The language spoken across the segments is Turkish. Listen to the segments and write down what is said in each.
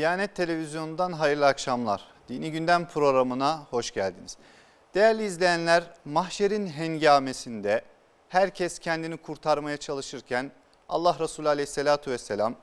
Diyanet Televizyonu'ndan hayırlı akşamlar. Dini Gündem programına hoş geldiniz. Değerli izleyenler, mahşerin hengamesinde herkes kendini kurtarmaya çalışırken Allah Resulü Aleyhisselatü vesselam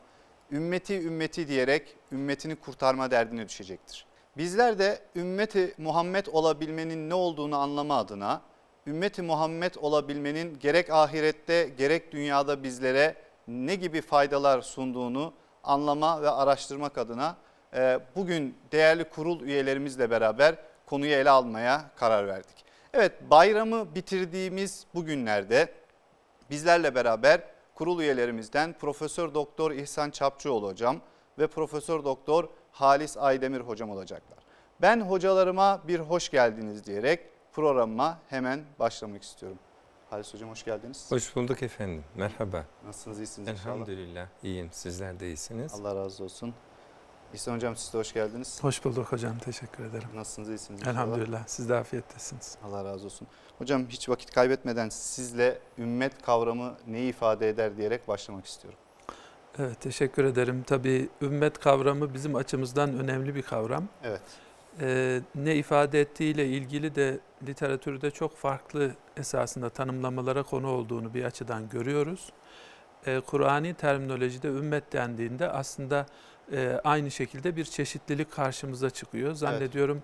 ümmeti ümmeti diyerek ümmetini kurtarma derdine düşecektir. Bizler de ümmeti Muhammed olabilmenin ne olduğunu anlama adına ümmeti Muhammed olabilmenin gerek ahirette gerek dünyada bizlere ne gibi faydalar sunduğunu anlama ve araştırmak adına e, bugün değerli kurul üyelerimizle beraber konuyu ele almaya karar verdik. Evet bayramı bitirdiğimiz bugünlerde bizlerle beraber kurul üyelerimizden Profesör Doktor İhsan Çapçıoğlu hocam ve Profesör Doktor Halis Aydemir hocam olacaklar. Ben hocalarıma bir hoş geldiniz diyerek programıma hemen başlamak istiyorum. Halis Hocam hoş geldiniz. Hoş bulduk efendim. Merhaba. Nasılsınız? İyisiniz inşallah. Elhamdülillah. İyiyim. Sizler de iyisiniz. Allah razı olsun. İhsan Hocam siz de hoş geldiniz. Hoş bulduk hocam. Teşekkür ederim. Nasılsınız? İyisiniz inşallah. Elhamdülillah. Siz de afiyettesiniz. Allah razı olsun. Hocam hiç vakit kaybetmeden sizle ümmet kavramı neyi ifade eder diyerek başlamak istiyorum. Evet teşekkür ederim. Tabii ümmet kavramı bizim açımızdan önemli bir kavram. Evet e, ne ifade ettiğiyle ilgili de literatürde çok farklı esasında tanımlamalara konu olduğunu bir açıdan görüyoruz. E, Kur'ani terminolojide ümmet dendiğinde aslında e, aynı şekilde bir çeşitlilik karşımıza çıkıyor. Zannediyorum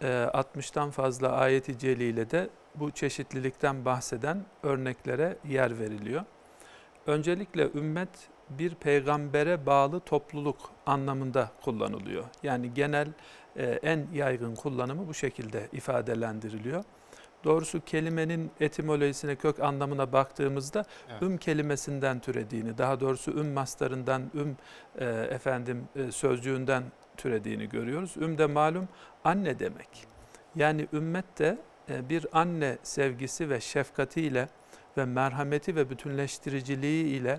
evet. e, 60'tan fazla ayeti celiyle de bu çeşitlilikten bahseden örneklere yer veriliyor. Öncelikle ümmet bir peygambere bağlı topluluk anlamında kullanılıyor. Yani genel e, en yaygın kullanımı bu şekilde ifadelendiriliyor. Doğrusu kelimenin etimolojisine, kök anlamına baktığımızda evet. üm kelimesinden türediğini, daha doğrusu üm mastarından, üm e, efendim e, sözcüğünden türediğini görüyoruz. Üm de malum anne demek. Yani ümmet de e, bir anne sevgisi ve şefkatiyle ve merhameti ve bütünleştiriciliği ile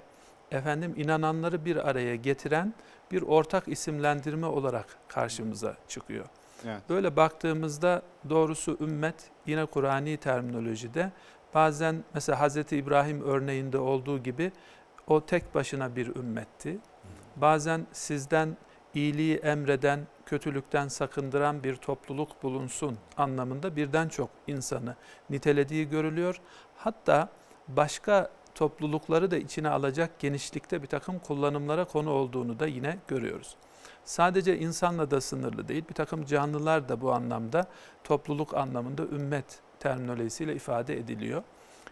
efendim inananları bir araya getiren bir ortak isimlendirme olarak karşımıza çıkıyor. Evet. Böyle baktığımızda doğrusu ümmet yine Kur'ani terminolojide bazen mesela Hz. İbrahim örneğinde olduğu gibi o tek başına bir ümmetti. Bazen sizden iyiliği emreden, kötülükten sakındıran bir topluluk bulunsun anlamında birden çok insanı nitelediği görülüyor. Hatta başka toplulukları da içine alacak genişlikte bir takım kullanımlara konu olduğunu da yine görüyoruz. Sadece insanla da sınırlı değil, bir takım canlılar da bu anlamda topluluk anlamında ümmet terminolojisiyle ifade ediliyor.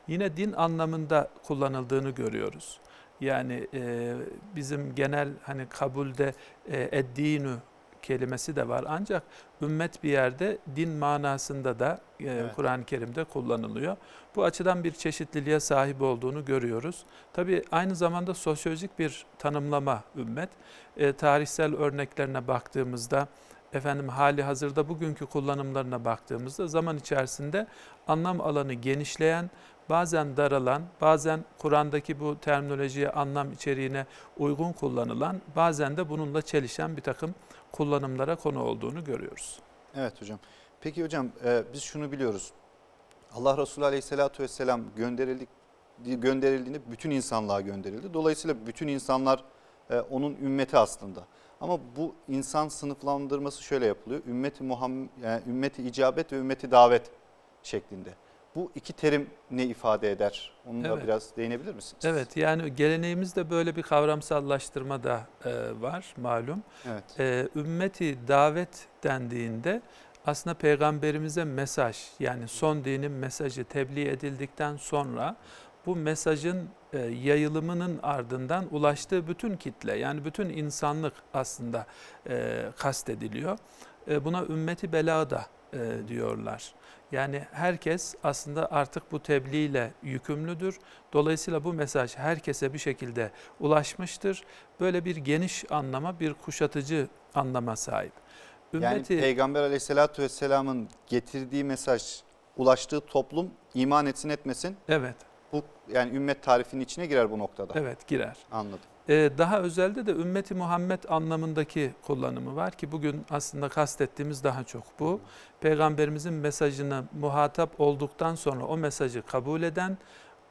Yine din anlamında kullanıldığını görüyoruz. Yani e, bizim genel hani kabulde e, eddinü kelimesi de var. Ancak ümmet bir yerde din manasında da e, evet. Kur'an-ı Kerim'de kullanılıyor. Bu açıdan bir çeşitliliğe sahip olduğunu görüyoruz. Tabii aynı zamanda sosyolojik bir tanımlama ümmet. E, tarihsel örneklerine baktığımızda, efendim hali hazırda bugünkü kullanımlarına baktığımızda zaman içerisinde anlam alanı genişleyen bazen daralan, bazen Kur'an'daki bu terminolojiye, anlam içeriğine uygun kullanılan, bazen de bununla çelişen bir takım kullanımlara konu olduğunu görüyoruz. Evet hocam. Peki hocam e, biz şunu biliyoruz. Allah Resulü Aleyhisselatü Vesselam gönderildik, gönderildiğinde bütün insanlığa gönderildi. Dolayısıyla bütün insanlar e, onun ümmeti aslında. Ama bu insan sınıflandırması şöyle yapılıyor. Ümmeti Muhammed, yani ümmeti icabet ve ümmeti davet şeklinde. Bu iki terim ne ifade eder? Onunla evet. biraz değinebilir misiniz? Evet yani geleneğimizde böyle bir kavramsallaştırma da e, var malum. Evet. E, ümmeti davet dendiğinde aslında peygamberimize mesaj yani son dinin mesajı tebliğ edildikten sonra bu mesajın e, yayılımının ardından ulaştığı bütün kitle yani bütün insanlık aslında e, kastediliyor. E, buna ümmeti belada e, diyorlar. Yani herkes aslında artık bu tebliğ ile yükümlüdür. Dolayısıyla bu mesaj herkese bir şekilde ulaşmıştır. Böyle bir geniş anlama, bir kuşatıcı anlama sahip. Ümmeti, yani Peygamber aleyhissalatü vesselamın getirdiği mesaj ulaştığı toplum iman etsin etmesin. Evet. Bu yani ümmet tarifinin içine girer bu noktada. Evet girer. Anladım. Ee, daha özelde de ümmeti Muhammed anlamındaki kullanımı var ki bugün aslında kastettiğimiz daha çok bu. Peygamberimizin mesajına muhatap olduktan sonra o mesajı kabul eden,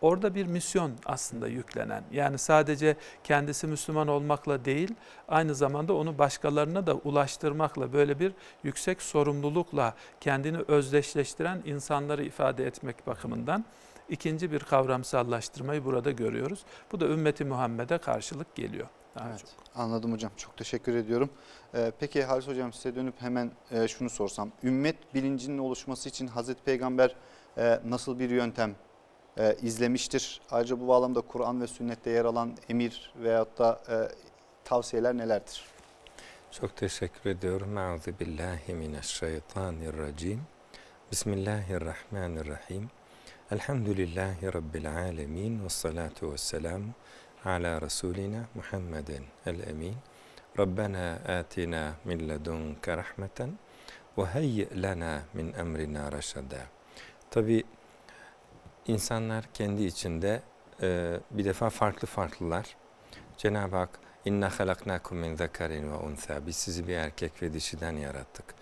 orada bir misyon aslında yüklenen. Yani sadece kendisi Müslüman olmakla değil, aynı zamanda onu başkalarına da ulaştırmakla, böyle bir yüksek sorumlulukla kendini özdeşleştiren insanları ifade etmek bakımından ikinci bir kavramsallaştırmayı burada görüyoruz. Bu da ümmeti Muhammed'e karşılık geliyor. Daha evet, çok. Anladım hocam. Çok teşekkür ediyorum. Ee, peki Halis hocam size dönüp hemen e, şunu sorsam. Ümmet bilincinin oluşması için Hazreti Peygamber e, nasıl bir yöntem e, izlemiştir? Ayrıca bu bağlamda Kur'an ve sünnette yer alan emir veyahut da e, tavsiyeler nelerdir? Çok teşekkür ediyorum. Euzu billahi mineşşeytanirracim. Bismillahirrahmanirrahim. Elhamdülillahi Rabbil alemin ve salatu ve selamu ala Resulina Muhammedin el-emin. Rabbena atina min ledunke rahmeten ve heyyi lana min emrina reşada. Tabi insanlar kendi içinde e, bir defa farklı farklılar. Cenab-ı Hak İnne halaknakum min zekerin ve unsa. Biz sizi bir erkek ve dişiden yarattık.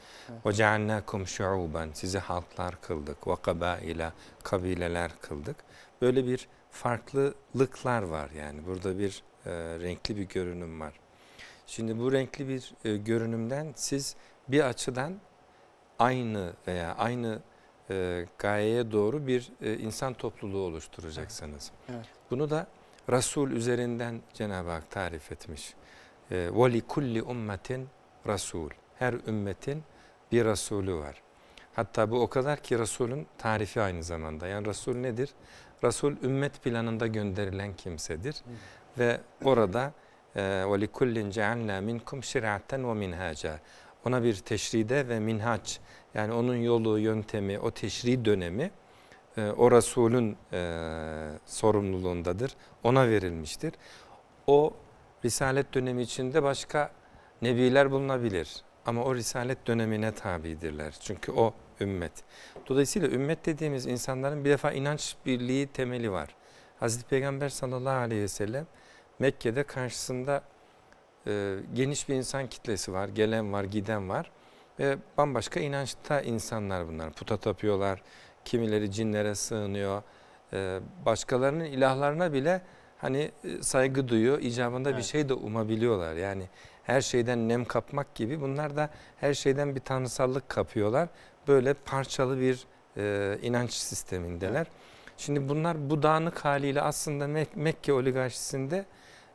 Ve cealnakum şuuban. Sizi halklar kıldık. Ve kabaila kabileler kıldık. Böyle bir farklılıklar var yani. Burada bir e, renkli bir görünüm var. Şimdi bu renkli bir e, görünümden siz bir açıdan aynı veya aynı e, gayeye doğru bir e, insan topluluğu oluşturacaksınız. Evet. Bunu da Resul üzerinden Cenab-ı Hak tarif etmiş. Ee, Vali kulli ummetin Resul. Her ümmetin bir Resulü var. Hatta bu o kadar ki Resul'ün tarifi aynı zamanda. Yani Resul nedir? Resul ümmet planında gönderilen kimsedir. Ve orada وَلِكُلِّنْ جَعَلْنَا مِنْكُمْ شِرَعَةً وَمِنْهَاجًا Ona bir teşride ve minhaç yani onun yolu, yöntemi, o teşri dönemi e, o Resul'ün e, sorumluluğundadır. Ona verilmiştir. O Risalet dönemi içinde başka nebiler bulunabilir. Ama o Risalet dönemine tabidirler. Çünkü o ümmet. Dolayısıyla ümmet dediğimiz insanların bir defa inanç birliği temeli var. Hazreti Peygamber sallallahu aleyhi ve sellem Mekke'de karşısında e, geniş bir insan kitlesi var. Gelen var, giden var. Ve bambaşka inançta insanlar bunlar. Puta tapıyorlar, Kimileri cinlere sığınıyor. Ee, başkalarının ilahlarına bile hani e, saygı duyuyor. İcabında evet. bir şey de umabiliyorlar. Yani her şeyden nem kapmak gibi bunlar da her şeyden bir tanrısallık kapıyorlar. Böyle parçalı bir e, inanç sistemindeler. Evet. Şimdi bunlar bu dağınık haliyle aslında Mek Mekke oligarşisinde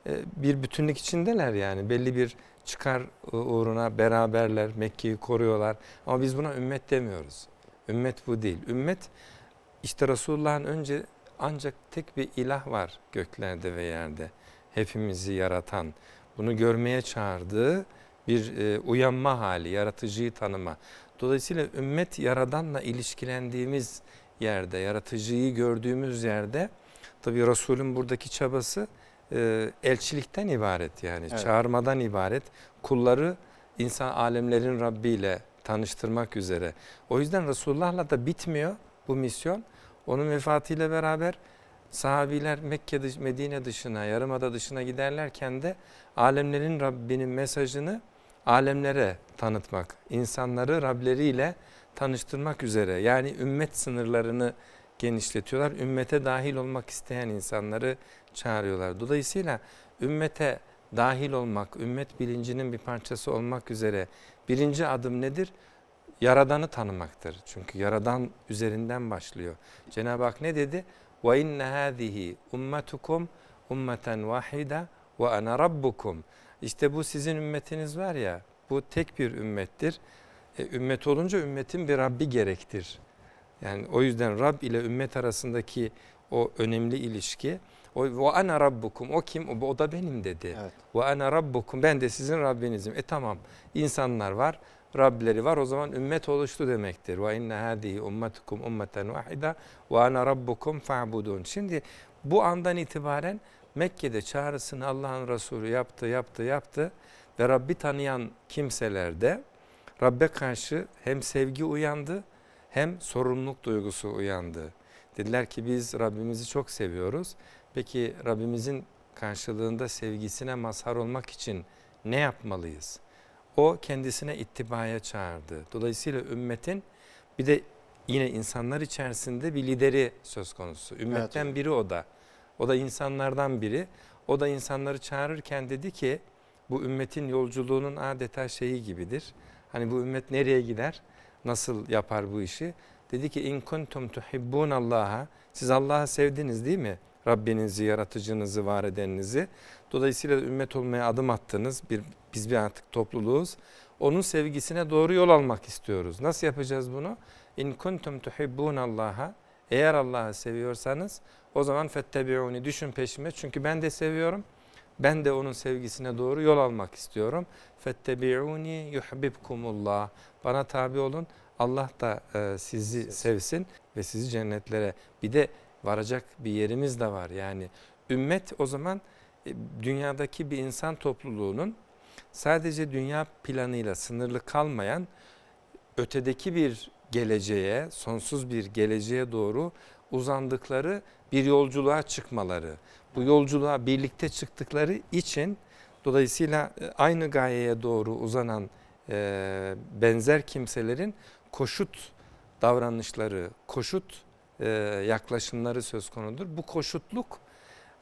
e, bir bütünlük içindeler yani. Belli bir çıkar uğruna beraberler, Mekke'yi koruyorlar. Ama biz buna ümmet demiyoruz. Ümmet bu değil. Ümmet işte Resulullah'ın önce ancak tek bir ilah var göklerde ve yerde. Hepimizi yaratan, bunu görmeye çağırdığı bir e, uyanma hali, yaratıcıyı tanıma. Dolayısıyla ümmet yaradanla ilişkilendiğimiz yerde, yaratıcıyı gördüğümüz yerde tabi Resul'ün buradaki çabası e, elçilikten ibaret yani evet. çağırmadan ibaret. Kulları insan alemlerin Rabbi ile tanıştırmak üzere. O yüzden Resulullah'la da bitmiyor bu misyon. Onun vefatıyla beraber sahabiler Mekke, Medine dışına, Yarımada dışına giderlerken de alemlerin Rabbinin mesajını alemlere tanıtmak, insanları Rableriyle tanıştırmak üzere yani ümmet sınırlarını genişletiyorlar. Ümmete dahil olmak isteyen insanları çağırıyorlar. Dolayısıyla ümmete dahil olmak, ümmet bilincinin bir parçası olmak üzere Birinci adım nedir? Yaradan'ı tanımaktır. Çünkü Yaradan üzerinden başlıyor. Cenab-ı Hak ne dedi? Ve inne hâzihi ummetukum ummeten vahide ve ana rabbukum. İşte bu sizin ümmetiniz var ya, bu tek bir ümmettir. E, ümmet olunca ümmetin bir Rabbi gerektir. Yani o yüzden Rab ile ümmet arasındaki o önemli ilişki o ve ana rabbukum o kim? O, da benim dedi. Evet. ana rabbukum ben de sizin Rabbinizim. E tamam. İnsanlar var. Rableri var. O zaman ümmet oluştu demektir. Ve inne hadihi ummetukum ummeten vahida ve ana rabbukum fa'budun. Şimdi bu andan itibaren Mekke'de çağrısını Allah'ın Resulü yaptı, yaptı, yaptı ve Rabbi tanıyan kimselerde Rabbe karşı hem sevgi uyandı hem sorumluluk duygusu uyandı. Dediler ki biz Rabbimizi çok seviyoruz Peki Rabbimizin karşılığında sevgisine mazhar olmak için ne yapmalıyız? O kendisine ittibaya çağırdı. Dolayısıyla ümmetin bir de yine insanlar içerisinde bir lideri söz konusu. Ümmetten evet. biri o da. O da insanlardan biri. O da insanları çağırırken dedi ki bu ümmetin yolculuğunun adeta şeyi gibidir. Hani bu ümmet nereye gider? Nasıl yapar bu işi? Dedi ki in kuntum Allah'a. siz Allah'ı sevdiniz değil mi? Rabbinizi, yaratıcınızı, var edeninizi. Dolayısıyla ümmet olmaya adım attınız. Bir, biz bir artık topluluğuz. Onun sevgisine doğru yol almak istiyoruz. Nasıl yapacağız bunu? İn kuntum tuhibbun Allah'a eğer Allah'ı seviyorsanız o zaman fettebi'uni düşün peşime çünkü ben de seviyorum. Ben de onun sevgisine doğru yol almak istiyorum. Fettebi'uni yuhibbukumullah. Bana tabi olun. Allah da e, sizi sevsin ve sizi cennetlere. Bir de varacak bir yerimiz de var. Yani ümmet o zaman e, dünyadaki bir insan topluluğunun sadece dünya planıyla sınırlı kalmayan ötedeki bir geleceğe, sonsuz bir geleceğe doğru uzandıkları bir yolculuğa çıkmaları. Bu yolculuğa birlikte çıktıkları için dolayısıyla e, aynı gayeye doğru uzanan e, benzer kimselerin koşut davranışları, koşut e, yaklaşımları söz konudur. Bu koşutluk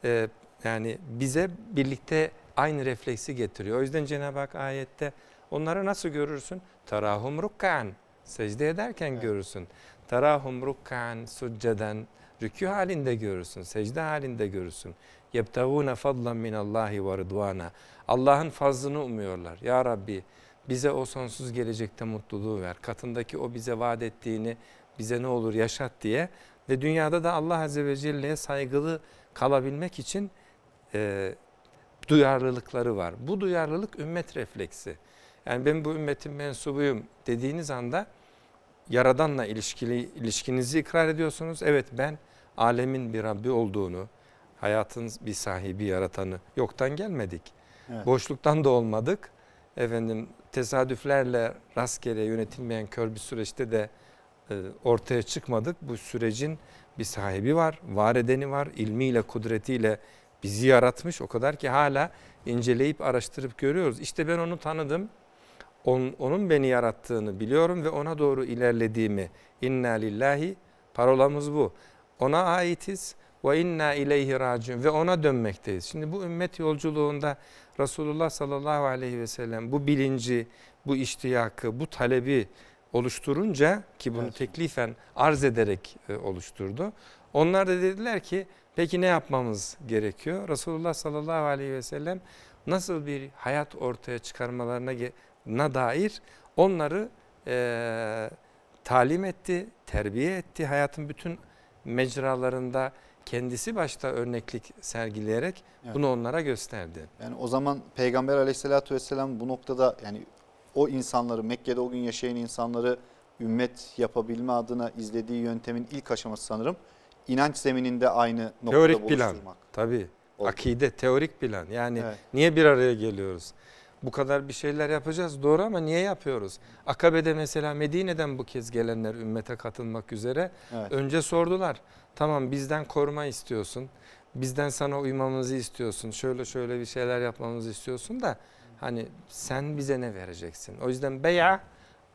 e, yani bize birlikte aynı refleksi getiriyor. O yüzden Cenab-ı Hak ayette onları nasıl görürsün? Tarahum rukkan secde ederken evet. görürsün. Tarahum rukkan succeden rükü halinde görürsün, secde halinde görürsün. Yebtavûne fadlan minallahi ve rıdvana. Allah'ın fazlını umuyorlar. Ya Rabbi bize o sonsuz gelecekte mutluluğu ver. Katındaki o bize vaat ettiğini bize ne olur yaşat diye ve dünyada da Allah Azze ve Celle'ye saygılı kalabilmek için e, duyarlılıkları var. Bu duyarlılık ümmet refleksi. Yani ben bu ümmetin mensubuyum dediğiniz anda Yaradan'la ilişkili ilişkinizi ikrar ediyorsunuz. Evet ben alemin bir Rabbi olduğunu, hayatın bir sahibi yaratanı yoktan gelmedik. Evet. Boşluktan da olmadık. Efendim tesadüflerle rastgele yönetilmeyen kör bir süreçte de e, ortaya çıkmadık. Bu sürecin bir sahibi var, var edeni var, ilmiyle, kudretiyle bizi yaratmış. O kadar ki hala inceleyip araştırıp görüyoruz. İşte ben onu tanıdım. onun beni yarattığını biliyorum ve ona doğru ilerlediğimi. İnna lillahi parolamız bu. Ona aitiz ve inna ileyhi raciun ve ona dönmekteyiz. Şimdi bu ümmet yolculuğunda Resulullah sallallahu aleyhi ve sellem bu bilinci, bu iştiyakı, bu talebi oluşturunca ki bunu evet. teklifen arz ederek e, oluşturdu. Onlar da dediler ki peki ne yapmamız gerekiyor? Resulullah sallallahu aleyhi ve sellem nasıl bir hayat ortaya çıkarmalarına dair onları e, talim etti, terbiye etti. Hayatın bütün mecralarında kendisi başta örneklik sergileyerek evet. bunu onlara gösterdi. Yani o zaman Peygamber aleyhissalatü vesselam bu noktada yani o insanları Mekke'de o gün yaşayan insanları ümmet yapabilme adına izlediği yöntemin ilk aşaması sanırım inanç zemininde aynı noktada teorik plan, Tabii oldu. akide teorik plan yani evet. niye bir araya geliyoruz? Bu kadar bir şeyler yapacağız doğru ama niye yapıyoruz? Akabe'de mesela Medine'den bu kez gelenler ümmete katılmak üzere evet. önce sordular. Tamam bizden koruma istiyorsun, bizden sana uymamızı istiyorsun, şöyle şöyle bir şeyler yapmamızı istiyorsun da Hani sen bize ne vereceksin? O yüzden beya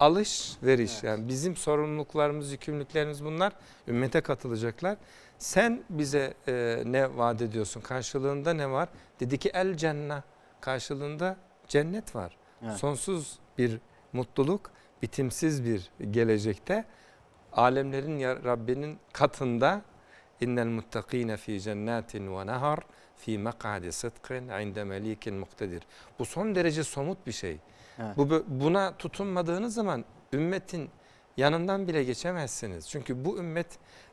alış veriş. Evet. Yani bizim sorumluluklarımız, yükümlülüklerimiz bunlar. Ümmete katılacaklar. Sen bize e, ne vaat ediyorsun? Karşılığında ne var? Dedi ki el cennet. Karşılığında cennet var. Evet. Sonsuz bir mutluluk, bitimsiz bir gelecekte alemlerin Rabbinin katında innel muttakine fi cennetin ve nehar fi makadi sıdkın inde melikin muktedir. Bu son derece somut bir şey. Evet. Bu buna tutunmadığınız zaman ümmetin yanından bile geçemezsiniz. Çünkü bu ümmet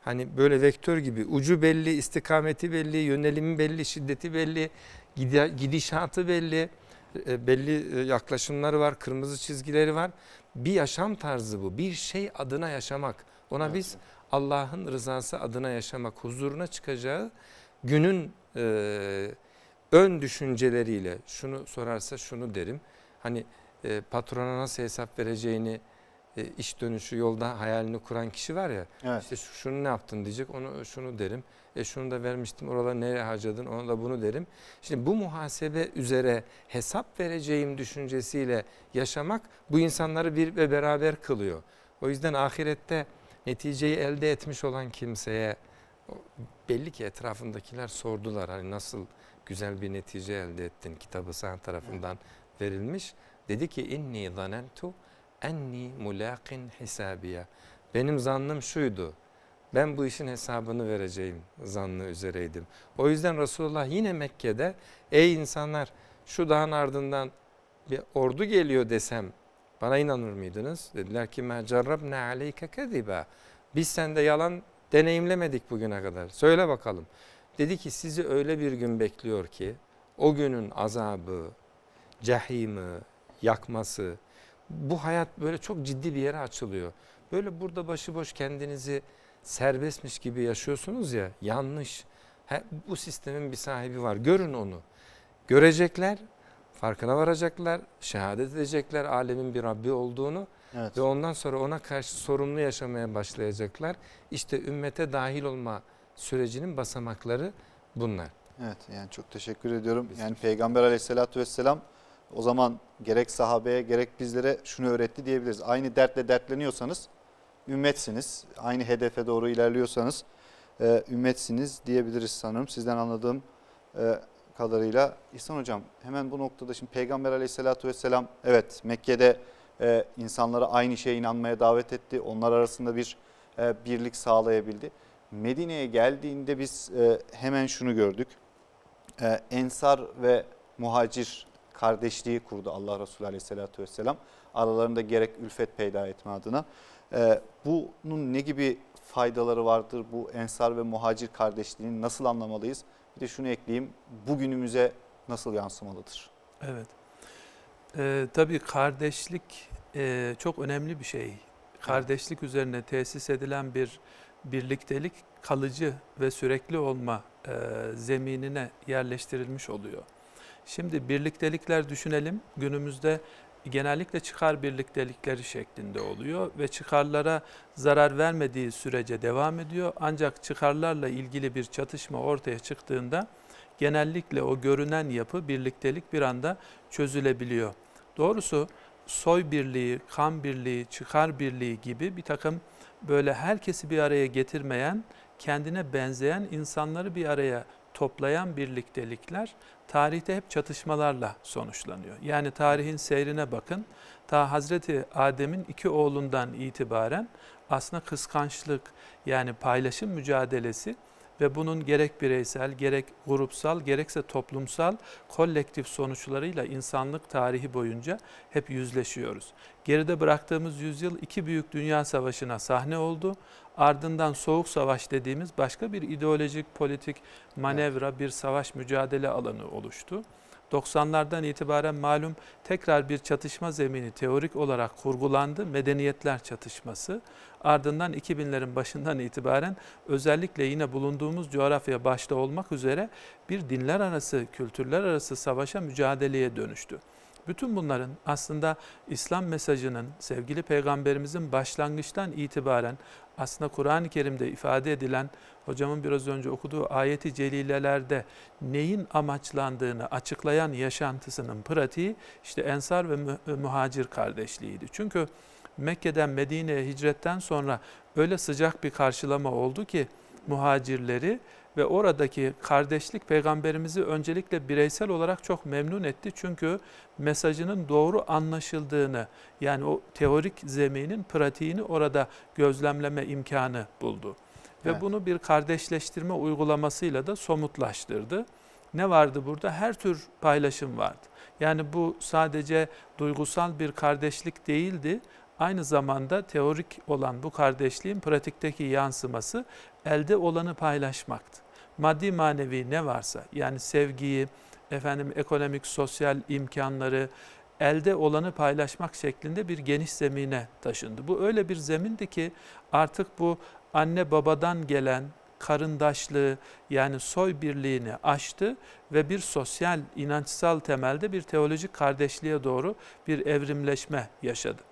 hani böyle vektör gibi ucu belli, istikameti belli, yönelimi belli, şiddeti belli, gidişatı belli, e, belli e, yaklaşımları var, kırmızı çizgileri var. Bir yaşam tarzı bu. Bir şey adına yaşamak. Ona evet. biz Allah'ın rızası adına yaşamak, huzuruna çıkacağı günün e, ön düşünceleriyle şunu sorarsa şunu derim. Hani e, patrona nasıl hesap vereceğini e, iş dönüşü yolda hayalini kuran kişi var ya. Evet. İşte şunu ne yaptın diyecek onu şunu derim. E şunu da vermiştim oralara nereye harcadın onu da bunu derim. Şimdi bu muhasebe üzere hesap vereceğim düşüncesiyle yaşamak bu insanları bir ve beraber kılıyor. O yüzden ahirette neticeyi elde etmiş olan kimseye belli ki etrafındakiler sordular hani nasıl güzel bir netice elde ettin kitabı sen tarafından verilmiş. Dedi ki inni zanentu enni mulaqin hisabiya. Benim zannım şuydu. Ben bu işin hesabını vereceğim zannı üzereydim. O yüzden Resulullah yine Mekke'de ey insanlar şu dağın ardından bir ordu geliyor desem bana inanır mıydınız? Dediler ki ma ne aleyke kediba. Biz sende yalan deneyimlemedik bugüne kadar. Söyle bakalım. Dedi ki sizi öyle bir gün bekliyor ki o günün azabı, cehimi, yakması bu hayat böyle çok ciddi bir yere açılıyor. Böyle burada başıboş kendinizi serbestmiş gibi yaşıyorsunuz ya yanlış. He, bu sistemin bir sahibi var görün onu. Görecekler farkına varacaklar, şehadet edecekler alemin bir Rabbi olduğunu evet. ve ondan sonra ona karşı sorumlu yaşamaya başlayacaklar. İşte ümmete dahil olma sürecinin basamakları bunlar. Evet yani çok teşekkür ediyorum. Biz yani Peygamber aleyhissalatü vesselam o zaman gerek sahabeye gerek bizlere şunu öğretti diyebiliriz. Aynı dertle dertleniyorsanız ümmetsiniz. Aynı hedefe doğru ilerliyorsanız e, ümmetsiniz diyebiliriz sanırım. Sizden anladığım e, kadarıyla İhsan Hocam hemen bu noktada şimdi Peygamber aleyhissalatü vesselam evet Mekke'de e, insanları aynı şeye inanmaya davet etti. Onlar arasında bir e, birlik sağlayabildi. Medine'ye geldiğinde biz e, hemen şunu gördük. E, Ensar ve muhacir kardeşliği kurdu Allah Resulü aleyhissalatü vesselam. Aralarında gerek ülfet peyda etme adına. E, bunun ne gibi faydaları vardır? Bu ensar ve muhacir kardeşliğini nasıl anlamalıyız? Bir de şunu ekleyeyim. Bugünümüze nasıl yansımalıdır? Evet. Ee, tabii kardeşlik e, çok önemli bir şey. Kardeşlik üzerine tesis edilen bir birliktelik kalıcı ve sürekli olma e, zeminine yerleştirilmiş oluyor. Şimdi birliktelikler düşünelim. Günümüzde genellikle çıkar birliktelikleri şeklinde oluyor ve çıkarlara zarar vermediği sürece devam ediyor. Ancak çıkarlarla ilgili bir çatışma ortaya çıktığında genellikle o görünen yapı birliktelik bir anda çözülebiliyor. Doğrusu soy birliği, kan birliği, çıkar birliği gibi bir takım böyle herkesi bir araya getirmeyen, kendine benzeyen insanları bir araya toplayan birliktelikler tarihte hep çatışmalarla sonuçlanıyor. Yani tarihin seyrine bakın. Ta Hazreti Adem'in iki oğlundan itibaren aslında kıskançlık yani paylaşım mücadelesi ve bunun gerek bireysel, gerek grupsal, gerekse toplumsal kolektif sonuçlarıyla insanlık tarihi boyunca hep yüzleşiyoruz. Geride bıraktığımız yüzyıl iki büyük dünya savaşına sahne oldu. Ardından soğuk savaş dediğimiz başka bir ideolojik, politik manevra, bir savaş mücadele alanı oluştu. 90'lardan itibaren malum tekrar bir çatışma zemini teorik olarak kurgulandı. Medeniyetler çatışması. Ardından 2000'lerin başından itibaren özellikle yine bulunduğumuz coğrafya başta olmak üzere bir dinler arası, kültürler arası savaşa mücadeleye dönüştü. Bütün bunların aslında İslam mesajının sevgili peygamberimizin başlangıçtan itibaren aslında Kur'an-ı Kerim'de ifade edilen hocamın biraz önce okuduğu ayeti celilelerde neyin amaçlandığını açıklayan yaşantısının pratiği işte ensar ve mühacir kardeşliğiydi. Çünkü Mekke'den Medine'ye hicretten sonra öyle sıcak bir karşılama oldu ki muhacirleri ve oradaki kardeşlik peygamberimizi öncelikle bireysel olarak çok memnun etti. Çünkü mesajının doğru anlaşıldığını yani o teorik zeminin pratiğini orada gözlemleme imkanı buldu. Ve bunu bir kardeşleştirme uygulamasıyla da somutlaştırdı. Ne vardı burada? Her tür paylaşım vardı. Yani bu sadece duygusal bir kardeşlik değildi aynı zamanda teorik olan bu kardeşliğin pratikteki yansıması elde olanı paylaşmaktı. Maddi manevi ne varsa yani sevgiyi, efendim ekonomik, sosyal imkanları, elde olanı paylaşmak şeklinde bir geniş zemine taşındı. Bu öyle bir zemindi ki artık bu anne babadan gelen karındaşlığı yani soy birliğini aştı ve bir sosyal, inançsal temelde bir teolojik kardeşliğe doğru bir evrimleşme yaşadı.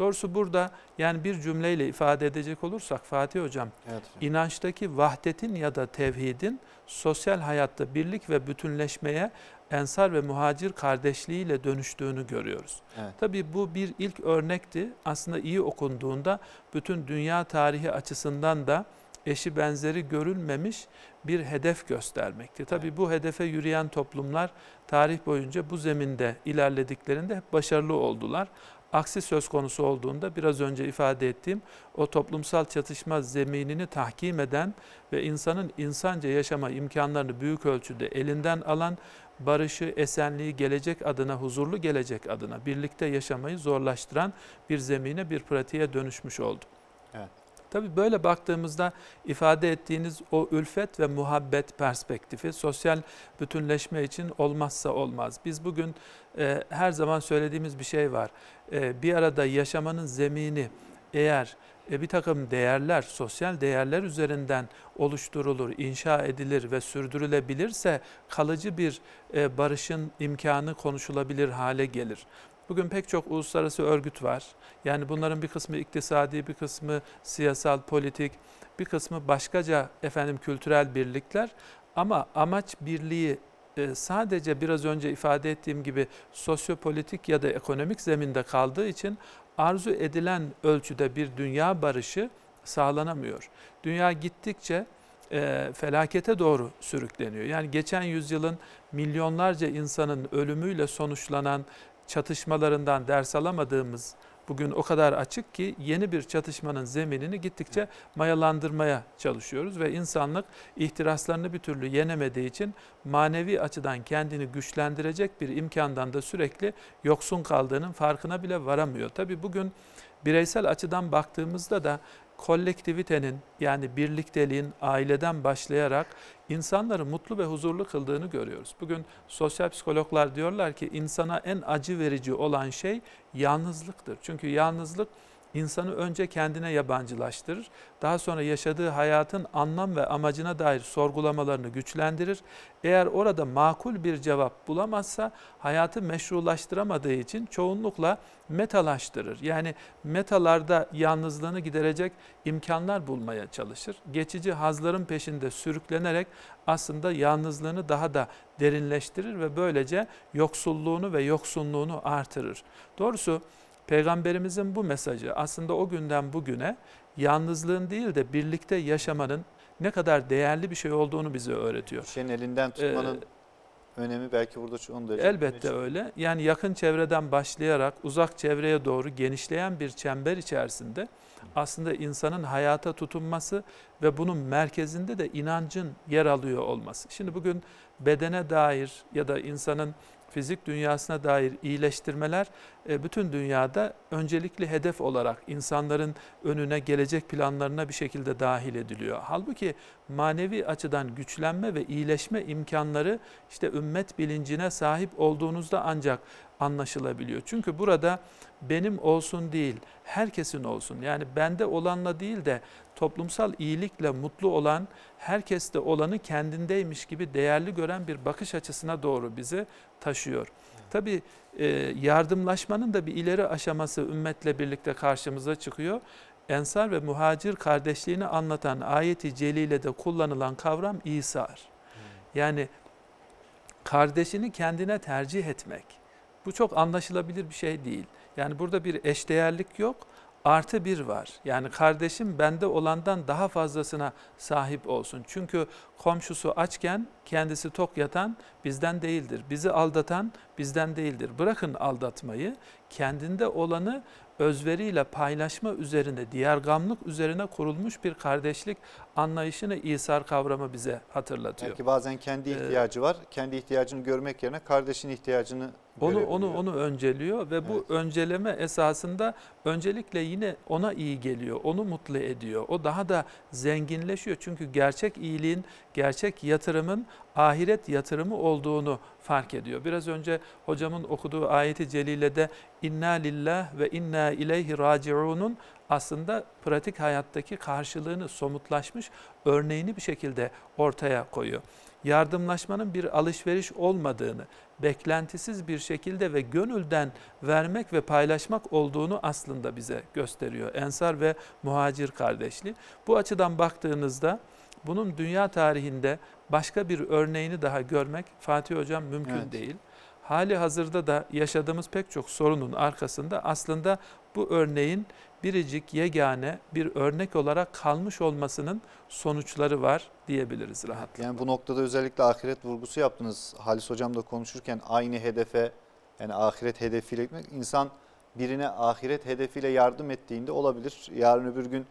Doğrusu burada yani bir cümleyle ifade edecek olursak Fatih Hocam, evet. inançtaki vahdetin ya da tevhidin sosyal hayatta birlik ve bütünleşmeye ensar ve muhacir kardeşliğiyle dönüştüğünü görüyoruz. Evet. Tabii bu bir ilk örnekti. Aslında iyi okunduğunda bütün dünya tarihi açısından da eşi benzeri görülmemiş bir hedef göstermekti. Tabii evet. bu hedefe yürüyen toplumlar tarih boyunca bu zeminde ilerlediklerinde hep başarılı oldular. Aksi söz konusu olduğunda biraz önce ifade ettiğim o toplumsal çatışma zeminini tahkim eden ve insanın insanca yaşama imkanlarını büyük ölçüde elinden alan barışı, esenliği gelecek adına, huzurlu gelecek adına birlikte yaşamayı zorlaştıran bir zemine, bir pratiğe dönüşmüş oldu. Evet. Tabi böyle baktığımızda ifade ettiğiniz o ülfet ve muhabbet perspektifi sosyal bütünleşme için olmazsa olmaz. Biz bugün e, her zaman söylediğimiz bir şey var. E, bir arada yaşamanın zemini eğer e, bir takım değerler, sosyal değerler üzerinden oluşturulur, inşa edilir ve sürdürülebilirse kalıcı bir e, barışın imkanı konuşulabilir hale gelir. Bugün pek çok uluslararası örgüt var. Yani bunların bir kısmı iktisadi, bir kısmı siyasal, politik, bir kısmı başkaca efendim kültürel birlikler. Ama amaç birliği e, sadece biraz önce ifade ettiğim gibi sosyopolitik ya da ekonomik zeminde kaldığı için arzu edilen ölçüde bir dünya barışı sağlanamıyor. Dünya gittikçe e, felakete doğru sürükleniyor. Yani geçen yüzyılın milyonlarca insanın ölümüyle sonuçlanan çatışmalarından ders alamadığımız bugün o kadar açık ki yeni bir çatışmanın zeminini gittikçe mayalandırmaya çalışıyoruz ve insanlık ihtiraslarını bir türlü yenemediği için manevi açıdan kendini güçlendirecek bir imkandan da sürekli yoksun kaldığının farkına bile varamıyor. Tabii bugün bireysel açıdan baktığımızda da Kollektivitenin yani birlikteliğin aileden başlayarak insanları mutlu ve huzurlu kıldığını görüyoruz. Bugün sosyal psikologlar diyorlar ki insana en acı verici olan şey yalnızlıktır. Çünkü yalnızlık insanı önce kendine yabancılaştırır, daha sonra yaşadığı hayatın anlam ve amacına dair sorgulamalarını güçlendirir. Eğer orada makul bir cevap bulamazsa hayatı meşrulaştıramadığı için çoğunlukla metalaştırır. Yani metalarda yalnızlığını giderecek imkanlar bulmaya çalışır. Geçici hazların peşinde sürüklenerek aslında yalnızlığını daha da derinleştirir ve böylece yoksulluğunu ve yoksunluğunu artırır. Doğrusu Peygamberimizin bu mesajı aslında o günden bugüne yalnızlığın değil de birlikte yaşamanın ne kadar değerli bir şey olduğunu bize öğretiyor. Şeyin elinden ee, tutmanın ee, önemi belki burada şu derece. Elbette öyle. Yani yakın çevreden başlayarak uzak çevreye doğru genişleyen bir çember içerisinde aslında insanın hayata tutunması ve bunun merkezinde de inancın yer alıyor olması. Şimdi bugün bedene dair ya da insanın fizik dünyasına dair iyileştirmeler e, bütün dünyada öncelikli hedef olarak insanların önüne gelecek planlarına bir şekilde dahil ediliyor. Halbuki manevi açıdan güçlenme ve iyileşme imkanları işte ümmet bilincine sahip olduğunuzda ancak anlaşılabiliyor. Çünkü burada benim olsun değil, herkesin olsun. Yani bende olanla değil de toplumsal iyilikle mutlu olan, herkeste olanı kendindeymiş gibi değerli gören bir bakış açısına doğru bizi taşıyor. Tabi e, yardımlaşmanın da bir ileri aşaması ümmetle birlikte karşımıza çıkıyor. Ensar ve muhacir kardeşliğini anlatan ayeti celile de kullanılan kavram İsar. Yani kardeşini kendine tercih etmek. Bu çok anlaşılabilir bir şey değil. Yani burada bir eşdeğerlik yok artı bir var. Yani kardeşim bende olandan daha fazlasına sahip olsun. Çünkü komşusu açken kendisi tok yatan bizden değildir. Bizi aldatan bizden değildir. Bırakın aldatmayı, kendinde olanı özveriyle paylaşma üzerine, diyargamlık üzerine kurulmuş bir kardeşlik anlayışını İsar kavramı bize hatırlatıyor. Belki bazen kendi ee, ihtiyacı ee, var. Kendi ihtiyacını görmek yerine kardeşin ihtiyacını onu onu onu önceliyor ve bu evet. önceleme esasında öncelikle yine ona iyi geliyor. Onu mutlu ediyor. O daha da zenginleşiyor. Çünkü gerçek iyiliğin, gerçek yatırımın ahiret yatırımı olduğunu fark ediyor. Biraz önce hocamın okuduğu ayeti celilede inna lillah ve inna ileyhi raciunun aslında pratik hayattaki karşılığını somutlaşmış örneğini bir şekilde ortaya koyuyor yardımlaşmanın bir alışveriş olmadığını, beklentisiz bir şekilde ve gönülden vermek ve paylaşmak olduğunu aslında bize gösteriyor. Ensar ve muhacir kardeşliği. Bu açıdan baktığınızda bunun dünya tarihinde başka bir örneğini daha görmek Fatih Hocam mümkün evet. değil. Hali hazırda da yaşadığımız pek çok sorunun arkasında aslında bu örneğin biricik, yegane bir örnek olarak kalmış olmasının sonuçları var diyebiliriz rahatlıkla. Yani bu noktada özellikle ahiret vurgusu yaptınız. Halis Hocam da konuşurken aynı hedefe yani ahiret hedefiyle insan birine ahiret hedefiyle yardım ettiğinde olabilir. Yarın öbür gün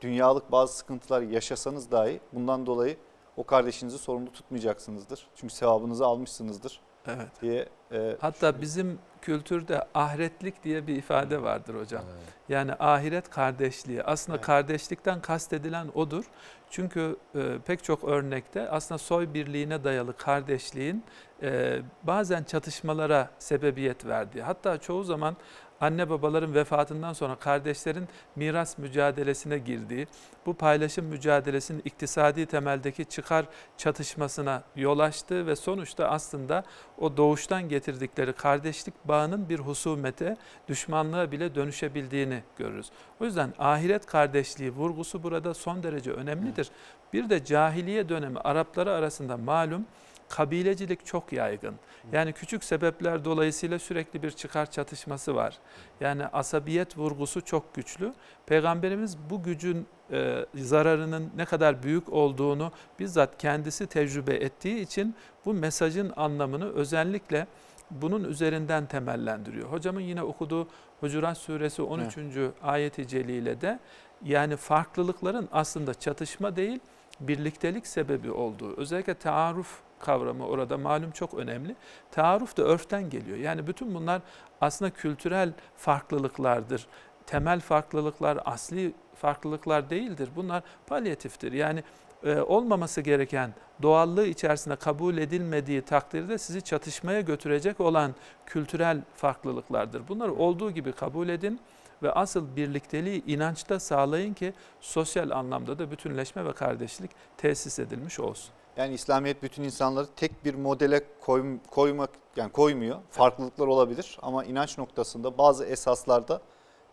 dünyalık bazı sıkıntılar yaşasanız dahi bundan dolayı o kardeşinizi sorumlu tutmayacaksınızdır. Çünkü sevabınızı almışsınızdır. Evet. diye. E, Hatta şu... bizim kültürde ahiretlik diye bir ifade vardır hocam. Evet. Yani ahiret kardeşliği. Aslında evet. kardeşlikten kastedilen odur. Çünkü e, pek çok örnekte aslında soy birliğine dayalı kardeşliğin e, bazen çatışmalara sebebiyet verdiği, hatta çoğu zaman anne babaların vefatından sonra kardeşlerin miras mücadelesine girdiği, bu paylaşım mücadelesinin iktisadi temeldeki çıkar çatışmasına yol açtığı ve sonuçta aslında o doğuştan getirdikleri kardeşlik bağının bir husumete, düşmanlığa bile dönüşebildiğini görürüz. O yüzden ahiret kardeşliği vurgusu burada son derece önemlidir. Bir de cahiliye dönemi Arapları arasında malum kabilecilik çok yaygın. Yani küçük sebepler dolayısıyla sürekli bir çıkar çatışması var. Yani asabiyet vurgusu çok güçlü. Peygamberimiz bu gücün e, zararının ne kadar büyük olduğunu bizzat kendisi tecrübe ettiği için bu mesajın anlamını özellikle bunun üzerinden temellendiriyor. Hocamın yine okuduğu Hucurat suresi 13. Evet. ayeti celile de yani farklılıkların aslında çatışma değil birliktelik sebebi olduğu özellikle taarruf kavramı orada malum çok önemli. Taarruf da örften geliyor. Yani bütün bunlar aslında kültürel farklılıklardır. Temel farklılıklar, asli farklılıklar değildir. Bunlar palyatiftir. Yani e, olmaması gereken doğallığı içerisinde kabul edilmediği takdirde sizi çatışmaya götürecek olan kültürel farklılıklardır. Bunları olduğu gibi kabul edin ve asıl birlikteliği inançta sağlayın ki sosyal anlamda da bütünleşme ve kardeşlik tesis edilmiş olsun. Yani İslamiyet bütün insanları tek bir modele koy, koymak yani koymuyor. Farklılıklar olabilir ama inanç noktasında bazı esaslarda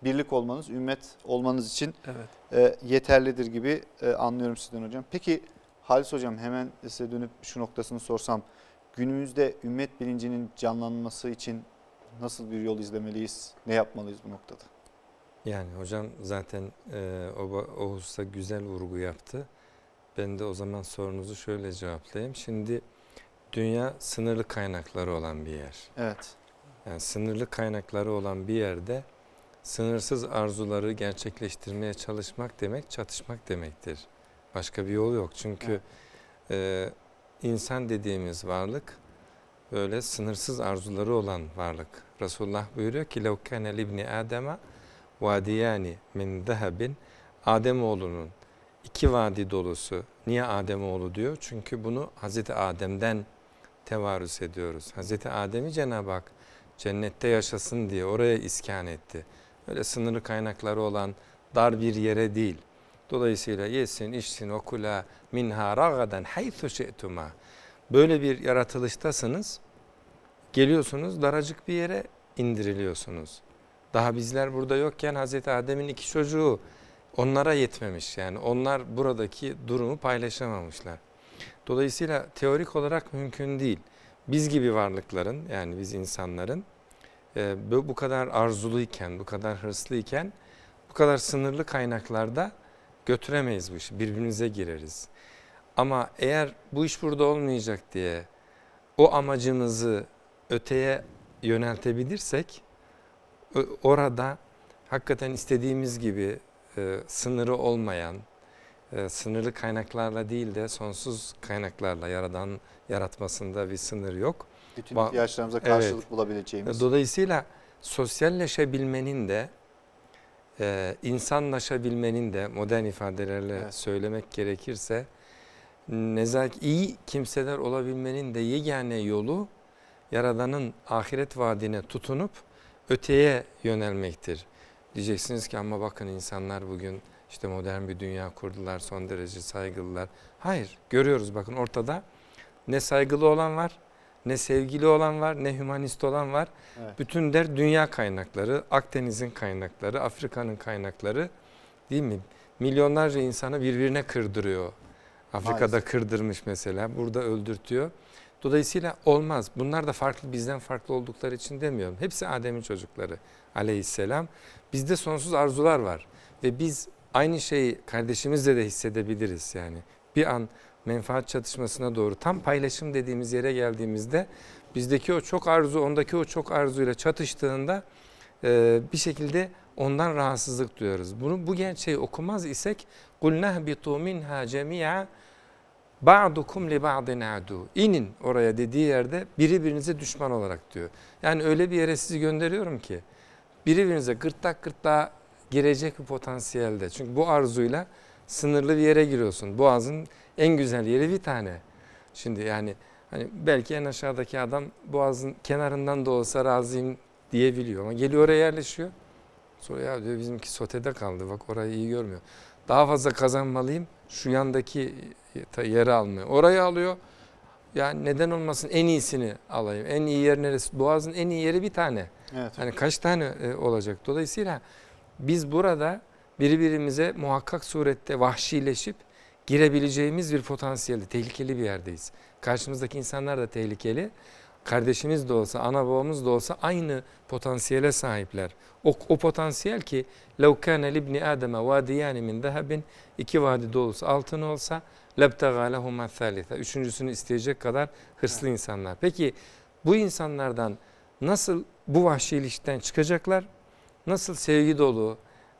birlik olmanız, ümmet olmanız için evet. e, yeterlidir gibi e, anlıyorum sizden hocam. Peki Halis hocam hemen size dönüp şu noktasını sorsam günümüzde ümmet bilincinin canlanması için nasıl bir yol izlemeliyiz? Ne yapmalıyız bu noktada? Yani hocam zaten e, o, o hususta güzel vurgu yaptı. Ben de o zaman sorunuzu şöyle cevaplayayım. Şimdi dünya sınırlı kaynakları olan bir yer. Evet. Yani sınırlı kaynakları olan bir yerde sınırsız arzuları gerçekleştirmeye çalışmak demek çatışmak demektir. Başka bir yol yok. Çünkü evet. e, insan dediğimiz varlık böyle sınırsız arzuları olan varlık. Resulullah buyuruyor ki لَوْ كَانَ لِبْنِ آدَمَ وَادِيَانِ مِنْ ذَهَبٍ Ademoğlunun iki vadi dolusu. Niye Ademoğlu diyor? Çünkü bunu Hazreti Adem'den tevarüs ediyoruz. Hazreti Adem'i Cenab-ı Hak cennette yaşasın diye oraya iskan etti. Öyle sınırlı kaynakları olan dar bir yere değil. Dolayısıyla yesin, içsin, okula, minha ragadan haythu şe'tuma. Böyle bir yaratılıştasınız. Geliyorsunuz daracık bir yere indiriliyorsunuz. Daha bizler burada yokken Hazreti Adem'in iki çocuğu onlara yetmemiş yani onlar buradaki durumu paylaşamamışlar. Dolayısıyla teorik olarak mümkün değil. Biz gibi varlıkların yani biz insanların e, bu kadar arzuluyken, bu kadar hırslıyken bu kadar sınırlı kaynaklarda götüremeyiz bu işi. Birbirimize gireriz. Ama eğer bu iş burada olmayacak diye o amacımızı öteye yöneltebilirsek orada hakikaten istediğimiz gibi e, sınırı olmayan, e, sınırlı kaynaklarla değil de sonsuz kaynaklarla yaradan yaratmasında bir sınır yok. Bütün ihtiyaçlarımıza karşılık evet. bulabileceğimiz. E, dolayısıyla sosyalleşebilmenin de e, insanlaşabilmenin de modern ifadelerle evet. söylemek gerekirse nezak iyi kimseler olabilmenin de yegane yolu yaradanın ahiret vaadine tutunup öteye yönelmektir. Diyeceksiniz ki ama bakın insanlar bugün işte modern bir dünya kurdular son derece saygılılar. Hayır görüyoruz bakın ortada ne saygılı olan var ne sevgili olan var ne hümanist olan var. Evet. Bütün der dünya kaynakları Akdeniz'in kaynakları Afrika'nın kaynakları değil mi? Milyonlarca insanı birbirine kırdırıyor. Afrika'da Maalesef. kırdırmış mesela burada öldürtüyor. Dolayısıyla olmaz. Bunlar da farklı bizden farklı oldukları için demiyorum. Hepsi Adem'in çocukları aleyhisselam. Bizde sonsuz arzular var ve biz aynı şeyi kardeşimizle de hissedebiliriz yani. Bir an menfaat çatışmasına doğru tam paylaşım dediğimiz yere geldiğimizde bizdeki o çok arzu ondaki o çok arzuyla çatıştığında e, bir şekilde ondan rahatsızlık duyarız. Bunu bu gerçeği okumaz isek قُلْ نَهْبِطُوا مِنْهَا جَمِيعًا Ba'dukum li ba'din adu. İnin oraya dediği yerde biri birinize düşman olarak diyor. Yani öyle bir yere sizi gönderiyorum ki biri birinize gırtlak gırtlağa girecek bir potansiyelde. Çünkü bu arzuyla sınırlı bir yere giriyorsun. Boğazın en güzel yeri bir tane. Şimdi yani hani belki en aşağıdaki adam boğazın kenarından da olsa razıyım diyebiliyor ama geliyor oraya yerleşiyor. Sonra ya diyor bizimki sotede kaldı bak orayı iyi görmüyor. Daha fazla kazanmalıyım. Şu yandaki e, yeri almıyor. Orayı alıyor. Yani neden olmasın en iyisini alayım. En iyi yer neresi? Boğaz'ın en iyi yeri bir tane. Evet. Hani kaç tane e, olacak? Dolayısıyla biz burada birbirimize muhakkak surette vahşileşip girebileceğimiz bir potansiyelde tehlikeli bir yerdeyiz. Karşımızdaki insanlar da tehlikeli kardeşimiz de olsa, ana babamız da olsa aynı potansiyele sahipler. O, o potansiyel ki لَوْ كَانَ لِبْنِ آدَمَ وَادِيَانِ مِنْ ذَهَبٍ iki vadi olsa, altın olsa لَبْتَغَى لَهُمَا ثَالِثَ Üçüncüsünü isteyecek kadar hırslı insanlar. Peki bu insanlardan nasıl bu vahşilikten çıkacaklar? Nasıl sevgi dolu,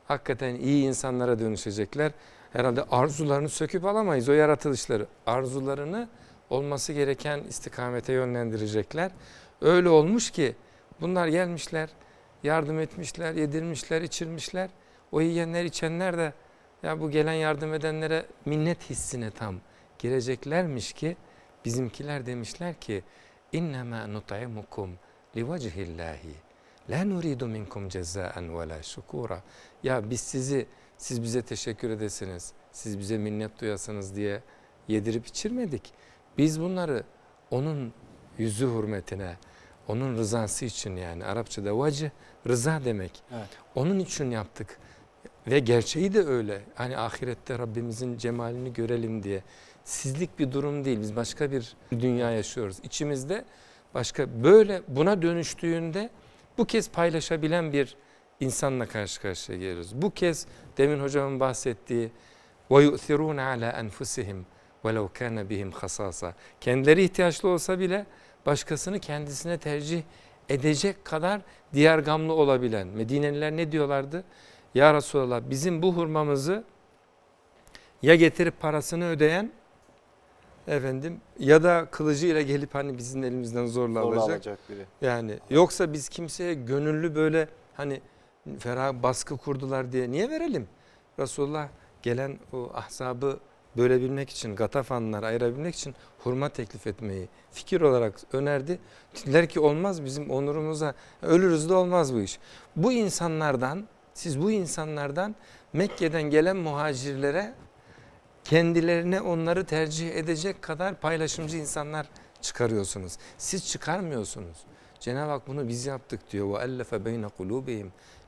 hakikaten iyi insanlara dönüşecekler? Herhalde arzularını söküp alamayız o yaratılışları. Arzularını olması gereken istikamete yönlendirecekler. Öyle olmuş ki bunlar gelmişler, yardım etmişler, yedirmişler, içirmişler. O yiyenler, içenler de ya bu gelen yardım edenlere minnet hissine tam gireceklermiş ki bizimkiler demişler ki innema nut'imukum livacihillahi la nuridu minkum cezaen ve la şukura ya biz sizi siz bize teşekkür edesiniz siz bize minnet duyasınız diye yedirip içirmedik. Biz bunları onun yüzü hürmetine, onun rızası için yani Arapçada vacı rıza demek. Evet. Onun için yaptık. Ve gerçeği de öyle. Hani ahirette Rabbimizin cemalini görelim diye. Sizlik bir durum değil. Biz başka bir dünya yaşıyoruz. İçimizde başka böyle buna dönüştüğünde bu kez paylaşabilen bir insanla karşı karşıya geliriz. Bu kez demin hocamın bahsettiği وَيُؤْثِرُونَ عَلَى أَنْفُسِهِمْ وَلَوْ كَانَ بِهِمْ خَسَاسًا Kendileri ihtiyaçlı olsa bile başkasını kendisine tercih edecek kadar diğer gamlı olabilen. Medineliler ne diyorlardı? Ya Resulallah bizim bu hurmamızı ya getirip parasını ödeyen efendim ya da kılıcıyla gelip hani bizim elimizden zorla, zorla alacak. alacak biri. Yani yoksa biz kimseye gönüllü böyle hani ferah baskı kurdular diye niye verelim? Resulullah gelen o ahzabı bölebilmek için, gatafanlar ayırabilmek için hurma teklif etmeyi fikir olarak önerdi. Dediler ki olmaz bizim onurumuza, ölürüz de olmaz bu iş. Bu insanlardan, siz bu insanlardan Mekke'den gelen muhacirlere kendilerine onları tercih edecek kadar paylaşımcı insanlar çıkarıyorsunuz. Siz çıkarmıyorsunuz. Cenab-ı Hak bunu biz yaptık diyor. وَاَلَّفَ بَيْنَ قُلُوبِهِمْ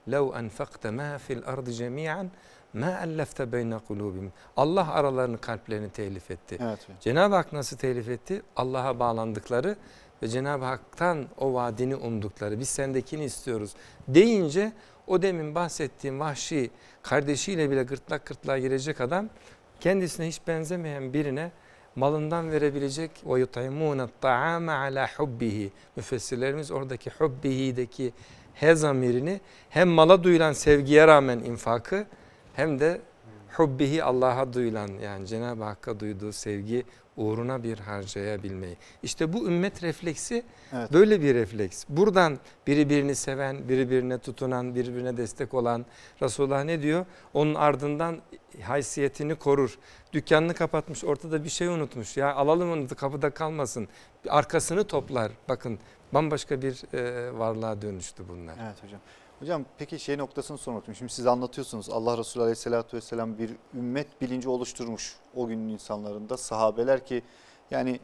لَوْ أَنْفَقْتَ مَا فِي الْأَرْضِ جَمِيعًا Me ellefte beyne kulubim. Allah aralarını kalplerini telif etti. Evet. Cenab-ı Hak nasıl telif etti? Allah'a bağlandıkları ve Cenab-ı Hak'tan o vaadini umdukları biz sendekini istiyoruz deyince o demin bahsettiğim vahşi kardeşiyle bile gırtlak gırtlağa girecek adam kendisine hiç benzemeyen birine malından verebilecek ve yutayimûne ta'ame ala hubbihi müfessirlerimiz oradaki hubbihi'deki he zamirini hem mala duyulan sevgiye rağmen infakı hem de hubbihi Allah'a duyulan yani Cenab-ı Hakk'a duyduğu sevgi uğruna bir harcayabilmeyi. İşte bu ümmet refleksi evet. böyle bir refleks. Buradan biri birini seven, biri birine tutunan, birbirine destek olan Resulullah ne diyor? Onun ardından haysiyetini korur. Dükkanını kapatmış, ortada bir şey unutmuş. Ya alalım onu da kapıda kalmasın. Arkasını toplar. Bakın bambaşka bir e, varlığa dönüştü bunlar. Evet hocam. Hocam peki şey noktasını sormak Şimdi siz anlatıyorsunuz Allah Resulü Aleyhisselatü Vesselam bir ümmet bilinci oluşturmuş o günün insanlarında. Sahabeler ki yani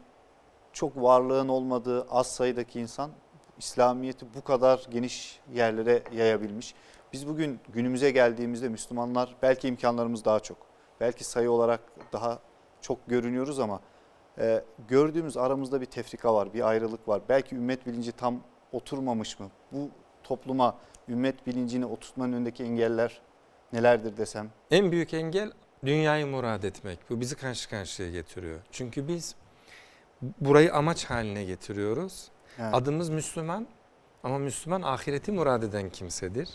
çok varlığın olmadığı az sayıdaki insan İslamiyet'i bu kadar geniş yerlere yayabilmiş. Biz bugün günümüze geldiğimizde Müslümanlar belki imkanlarımız daha çok. Belki sayı olarak daha çok görünüyoruz ama e, gördüğümüz aramızda bir tefrika var, bir ayrılık var. Belki ümmet bilinci tam oturmamış mı? Bu topluma ümmet bilincini oturtmanın önündeki engeller nelerdir desem? En büyük engel dünyayı murad etmek. Bu bizi karşı karşıya getiriyor. Çünkü biz burayı amaç haline getiriyoruz. Evet. Adımız Müslüman ama Müslüman ahireti murad eden kimsedir.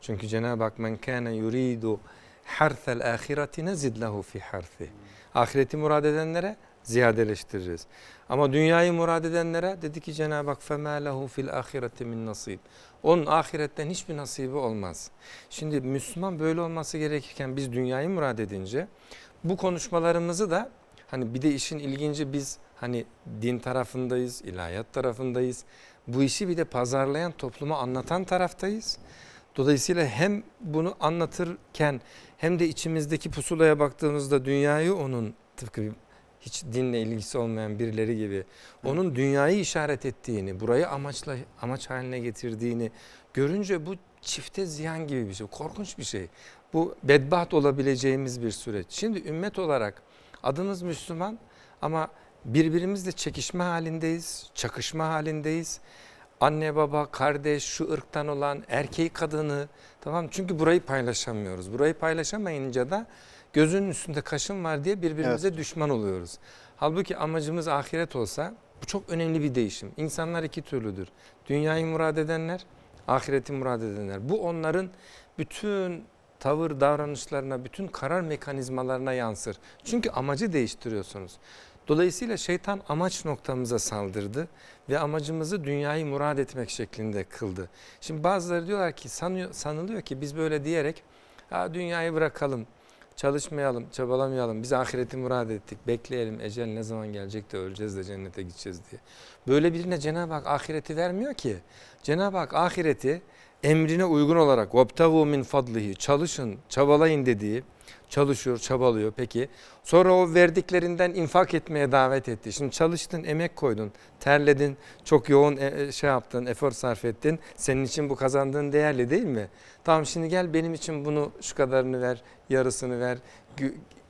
Çünkü Cenab-ı Hak men kana yuridu harsel ahireti nezid lehu fi harfi. Ahireti murad edenlere ziyadeleştiririz. Ama dünyayı murad edenlere dedi ki Cenab-ı Hak فَمَا لَهُ فِي الْآخِرَةِ مِنْ نَصِيبٍ Onun ahiretten hiçbir nasibi olmaz. Şimdi Müslüman böyle olması gerekirken biz dünyayı murad edince bu konuşmalarımızı da hani bir de işin ilginci biz hani din tarafındayız, ilahiyat tarafındayız. Bu işi bir de pazarlayan topluma anlatan taraftayız. Dolayısıyla hem bunu anlatırken hem de içimizdeki pusulaya baktığımızda dünyayı onun tıpkı bir hiç dinle ilgisi olmayan birileri gibi onun dünyayı işaret ettiğini, burayı amaçla amaç haline getirdiğini görünce bu çifte ziyan gibi bir şey. Korkunç bir şey. Bu bedbaht olabileceğimiz bir süreç. Şimdi ümmet olarak adımız Müslüman ama birbirimizle çekişme halindeyiz, çakışma halindeyiz. Anne baba, kardeş, şu ırktan olan erkeği kadını tamam çünkü burayı paylaşamıyoruz. Burayı paylaşamayınca da gözünün üstünde kaşın var diye birbirimize evet. düşman oluyoruz. Halbuki amacımız ahiret olsa bu çok önemli bir değişim. İnsanlar iki türlüdür. Dünyayı murad edenler, ahireti murad edenler. Bu onların bütün tavır davranışlarına, bütün karar mekanizmalarına yansır. Çünkü amacı değiştiriyorsunuz. Dolayısıyla şeytan amaç noktamıza saldırdı ve amacımızı dünyayı murad etmek şeklinde kıldı. Şimdi bazıları diyorlar ki sanıyor, sanılıyor ki biz böyle diyerek ha, dünyayı bırakalım, çalışmayalım, çabalamayalım. Biz ahireti murad ettik. Bekleyelim ecel ne zaman gelecek de öleceğiz de cennete gideceğiz diye. Böyle birine Cenab-ı Hak ahireti vermiyor ki. Cenab-ı Hak ahireti emrine uygun olarak وَبْتَغُوا مِنْ فَضْلِهِ çalışın, çabalayın dediği Çalışıyor, çabalıyor peki. Sonra o verdiklerinden infak etmeye davet etti. Şimdi çalıştın, emek koydun, terledin, çok yoğun e, e, şey yaptın, efor sarf ettin. Senin için bu kazandığın değerli değil mi? Tamam şimdi gel benim için bunu şu kadarını ver, yarısını ver.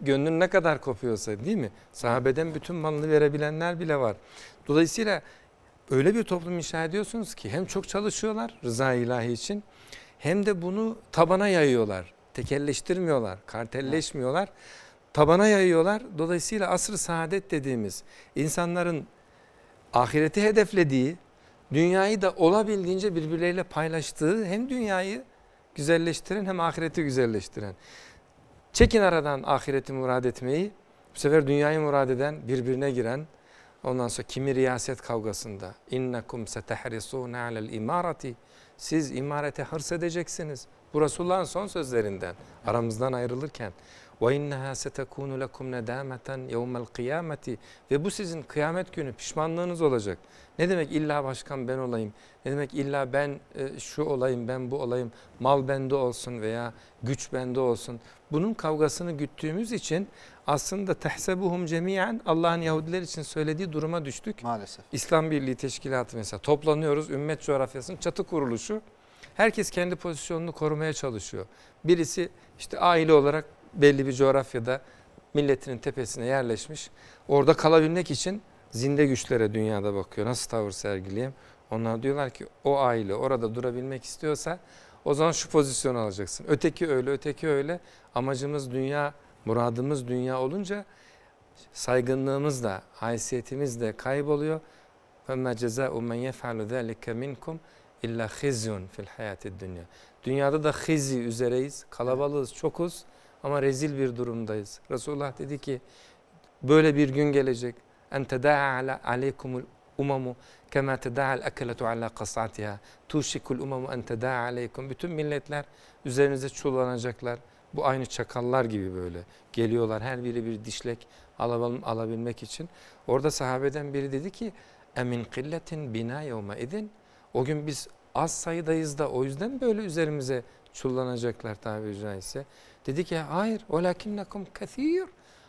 Gönlün ne kadar kopuyorsa değil mi? Sahabeden bütün malını verebilenler bile var. Dolayısıyla öyle bir toplum inşa ediyorsunuz ki hem çok çalışıyorlar rıza ilahi için hem de bunu tabana yayıyorlar tekelleştirmiyorlar, kartelleşmiyorlar. Tabana yayıyorlar. Dolayısıyla asr-ı saadet dediğimiz insanların ahireti hedeflediği, dünyayı da olabildiğince birbirleriyle paylaştığı hem dünyayı güzelleştiren hem ahireti güzelleştiren. Çekin aradan ahireti murad etmeyi, bu sefer dünyayı murad eden, birbirine giren, ondan sonra kimi riyaset kavgasında innekum setehrisûne alel imarati siz imarete hırs edeceksiniz. Bu Resulullah'ın son sözlerinden aramızdan ayrılırken ve inneha setekunu lekum nedameten yevmel kıyameti ve bu sizin kıyamet günü pişmanlığınız olacak. Ne demek illa başkan ben olayım? Ne demek illa ben e, şu olayım, ben bu olayım? Mal bende olsun veya güç bende olsun. Bunun kavgasını güttüğümüz için aslında tehsebuhum cemiyen Allah'ın Yahudiler için söylediği duruma düştük. Maalesef. İslam Birliği Teşkilatı mesela toplanıyoruz ümmet coğrafyasının çatı kuruluşu. Herkes kendi pozisyonunu korumaya çalışıyor. Birisi işte aile olarak belli bir coğrafyada milletinin tepesine yerleşmiş. Orada kalabilmek için zinde güçlere dünyada bakıyor. Nasıl tavır sergileyim? Onlar diyorlar ki o aile orada durabilmek istiyorsa o zaman şu pozisyonu alacaksın. Öteki öyle, öteki öyle. Amacımız dünya, muradımız dünya olunca saygınlığımız da, haysiyetimiz de kayboluyor. فَمَّا جَزَاءُ مَنْ يَفْعَلُ ذَٰلِكَ مِنْكُمْ İlla hizyun fil hayati dünya. Dünyada da hizi üzereyiz. Kalabalığız, çokuz ama rezil bir durumdayız. Resulullah dedi ki böyle bir gün gelecek. En teda'a aleykumul umamu kema al akletu ala kasatiha tuşikul umamu en teda'a aleykum bütün milletler üzerinize çullanacaklar bu aynı çakallar gibi böyle geliyorlar her biri bir dişlek alabilmek için orada sahabeden biri dedi ki emin killetin bina yevme idin o gün biz az sayıdayız da o yüzden böyle üzerimize çullanacaklar tabiri caizse. Dedi ki hayır o lakinnakum kathir.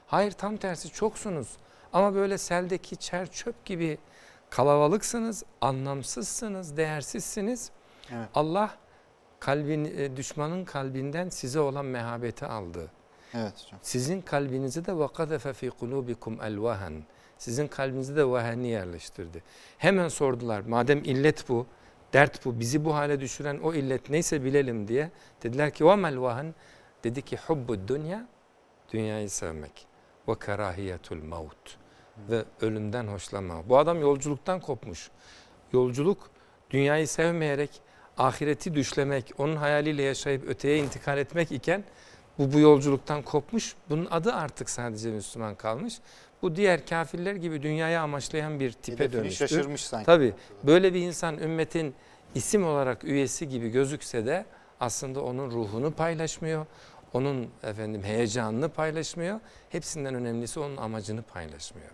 Hayır tam tersi çoksunuz. Ama böyle seldeki çer çöp gibi kalabalıksınız, anlamsızsınız, değersizsiniz. Evet. Allah kalbin e, düşmanın kalbinden size olan mehabeti aldı. Evet hocam. Sizin kalbinizi de vakadefe fi kulubikum elvahen sizin kalbinize de vaheni yerleştirdi. Hemen sordular madem illet bu, dert bu, bizi bu hale düşüren o illet neyse bilelim diye. Dediler ki وَمَا vahen. Dedi ki hubbu dünya, dünyayı sevmek. Ve karahiyetul maut. Ve ölümden hoşlanma. Bu adam yolculuktan kopmuş. Yolculuk dünyayı sevmeyerek ahireti düşlemek, onun hayaliyle yaşayıp öteye intikal etmek iken bu bu yolculuktan kopmuş. Bunun adı artık sadece Müslüman kalmış. Bu diğer kafirler gibi dünyaya amaçlayan bir tipe dönüştü. şaşırmış sanki. Tabii böyle bir insan ümmetin isim olarak üyesi gibi gözükse de aslında onun ruhunu paylaşmıyor. Onun efendim heyecanını paylaşmıyor. Hepsinden önemlisi onun amacını paylaşmıyor.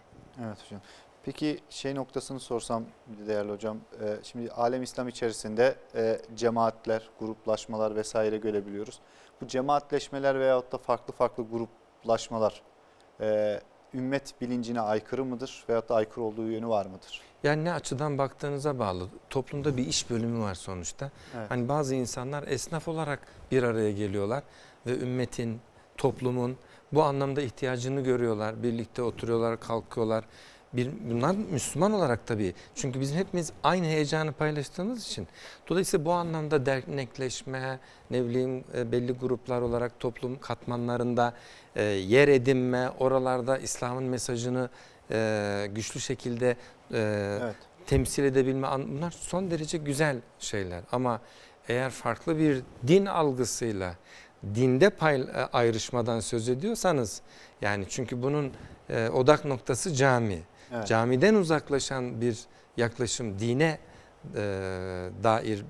Evet hocam. Peki şey noktasını sorsam değerli hocam. E, şimdi alem İslam içerisinde e, cemaatler, gruplaşmalar vesaire görebiliyoruz. Bu cemaatleşmeler veyahut da farklı farklı gruplaşmalar e, ümmet bilincine aykırı mıdır veyahut da aykırı olduğu yönü var mıdır? Yani ne açıdan baktığınıza bağlı. Toplumda bir iş bölümü var sonuçta. Evet. Hani bazı insanlar esnaf olarak bir araya geliyorlar ve ümmetin, toplumun bu anlamda ihtiyacını görüyorlar. Birlikte oturuyorlar, kalkıyorlar bir, bunlar Müslüman olarak tabii. Çünkü bizim hepimiz aynı heyecanı paylaştığımız için. Dolayısıyla bu anlamda dernekleşme, ne bileyim e, belli gruplar olarak toplum katmanlarında e, yer edinme, oralarda İslam'ın mesajını e, güçlü şekilde evet. temsil edebilme. Bunlar son derece güzel şeyler ama eğer farklı bir din algısıyla dinde pay, ayrışmadan söz ediyorsanız yani çünkü bunun e, odak noktası cami. Evet. Camiden uzaklaşan bir yaklaşım dine e, dair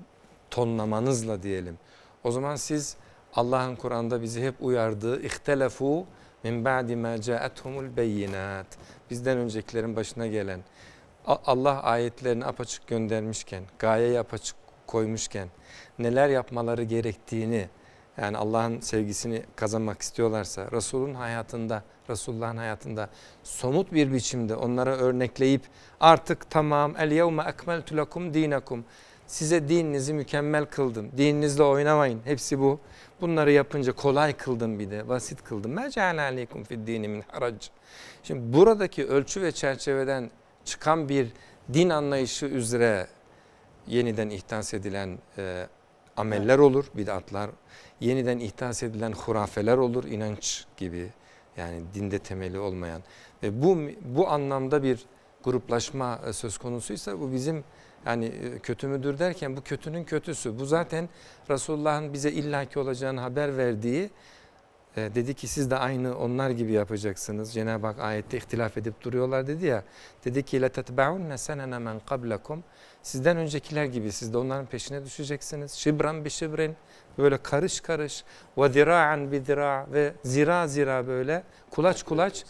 tonlamanızla diyelim. O zaman siz Allah'ın Kur'an'da bizi hep uyardığı ihtelefu min ba'di ma ca'atuhumul beyinat. Bizden öncekilerin başına gelen Allah ayetlerini apaçık göndermişken, gayeyi apaçık koymuşken neler yapmaları gerektiğini yani Allah'ın sevgisini kazanmak istiyorlarsa Resul'ün hayatında, Resulullah'ın hayatında somut bir biçimde onlara örnekleyip artık tamam el yevme ekmeltu lekum dinakum size dininizi mükemmel kıldım. Dininizle oynamayın. Hepsi bu. Bunları yapınca kolay kıldım bir de. Basit kıldım. Mecale aleykum fid dini min harac. Şimdi buradaki ölçü ve çerçeveden çıkan bir din anlayışı üzere yeniden ihtas edilen e, ameller olur, bid'atlar yeniden ihdas edilen hurafeler olur inanç gibi yani dinde temeli olmayan ve bu bu anlamda bir gruplaşma e, söz konusuysa bu bizim yani e, kötü müdür derken bu kötünün kötüsü. Bu zaten Resulullah'ın bize illaki olacağını haber verdiği e, dedi ki siz de aynı onlar gibi yapacaksınız. Cenab-ı Hak ayette ihtilaf edip duruyorlar dedi ya. Dedi ki la tetba'unne senene men kablakum. Sizden öncekiler gibi siz de onların peşine düşeceksiniz. Şibran bi şibrin böyle karış karış ve zira'an bi zira ve zira zira böyle kulaç kulaç.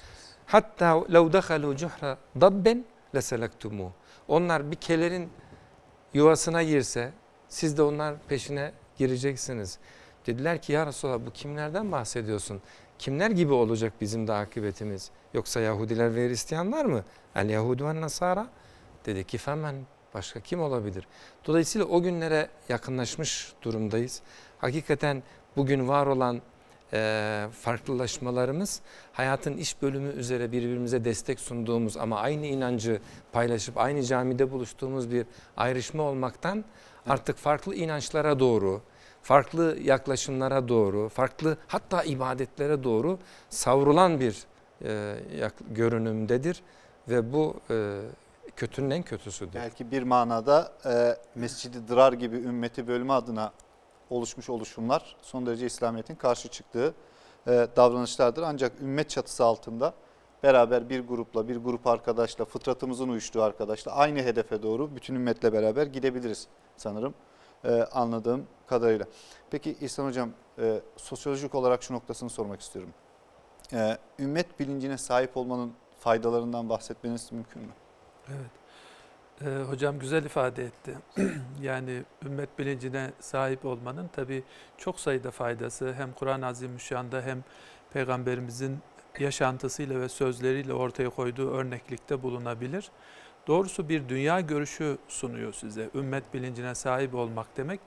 Hatta lev dehalu cuhra dabben leselektumuh. Onlar bir kelerin yuvasına girse siz de onlar peşine gireceksiniz. Dediler ki ya Resulallah bu kimlerden bahsediyorsun? Kimler gibi olacak bizim de akıbetimiz? Yoksa Yahudiler ve Hristiyanlar mı? El Yahudu ve Nasara? Dedi ki femen Başka kim olabilir? Dolayısıyla o günlere yakınlaşmış durumdayız. Hakikaten bugün var olan e, farklılaşmalarımız hayatın iş bölümü üzere birbirimize destek sunduğumuz ama aynı inancı paylaşıp aynı camide buluştuğumuz bir ayrışma olmaktan artık farklı inançlara doğru, farklı yaklaşımlara doğru, farklı hatta ibadetlere doğru savrulan bir e, görünümdedir ve bu e, kötünün en kötüsüdür. Belki bir manada e, Mescid-i Dırar gibi ümmeti bölme adına oluşmuş oluşumlar son derece İslamiyet'in karşı çıktığı e, davranışlardır. Ancak ümmet çatısı altında beraber bir grupla, bir grup arkadaşla, fıtratımızın uyuştuğu arkadaşla aynı hedefe doğru bütün ümmetle beraber gidebiliriz sanırım e, anladığım kadarıyla. Peki İhsan Hocam e, sosyolojik olarak şu noktasını sormak istiyorum. E, ümmet bilincine sahip olmanın faydalarından bahsetmeniz mümkün mü? Evet. Ee, hocam güzel ifade etti. yani ümmet bilincine sahip olmanın tabi çok sayıda faydası hem Kur'an-ı Azimüşşan'da hem Peygamberimizin yaşantısıyla ve sözleriyle ortaya koyduğu örneklikte bulunabilir. Doğrusu bir dünya görüşü sunuyor size. Ümmet bilincine sahip olmak demek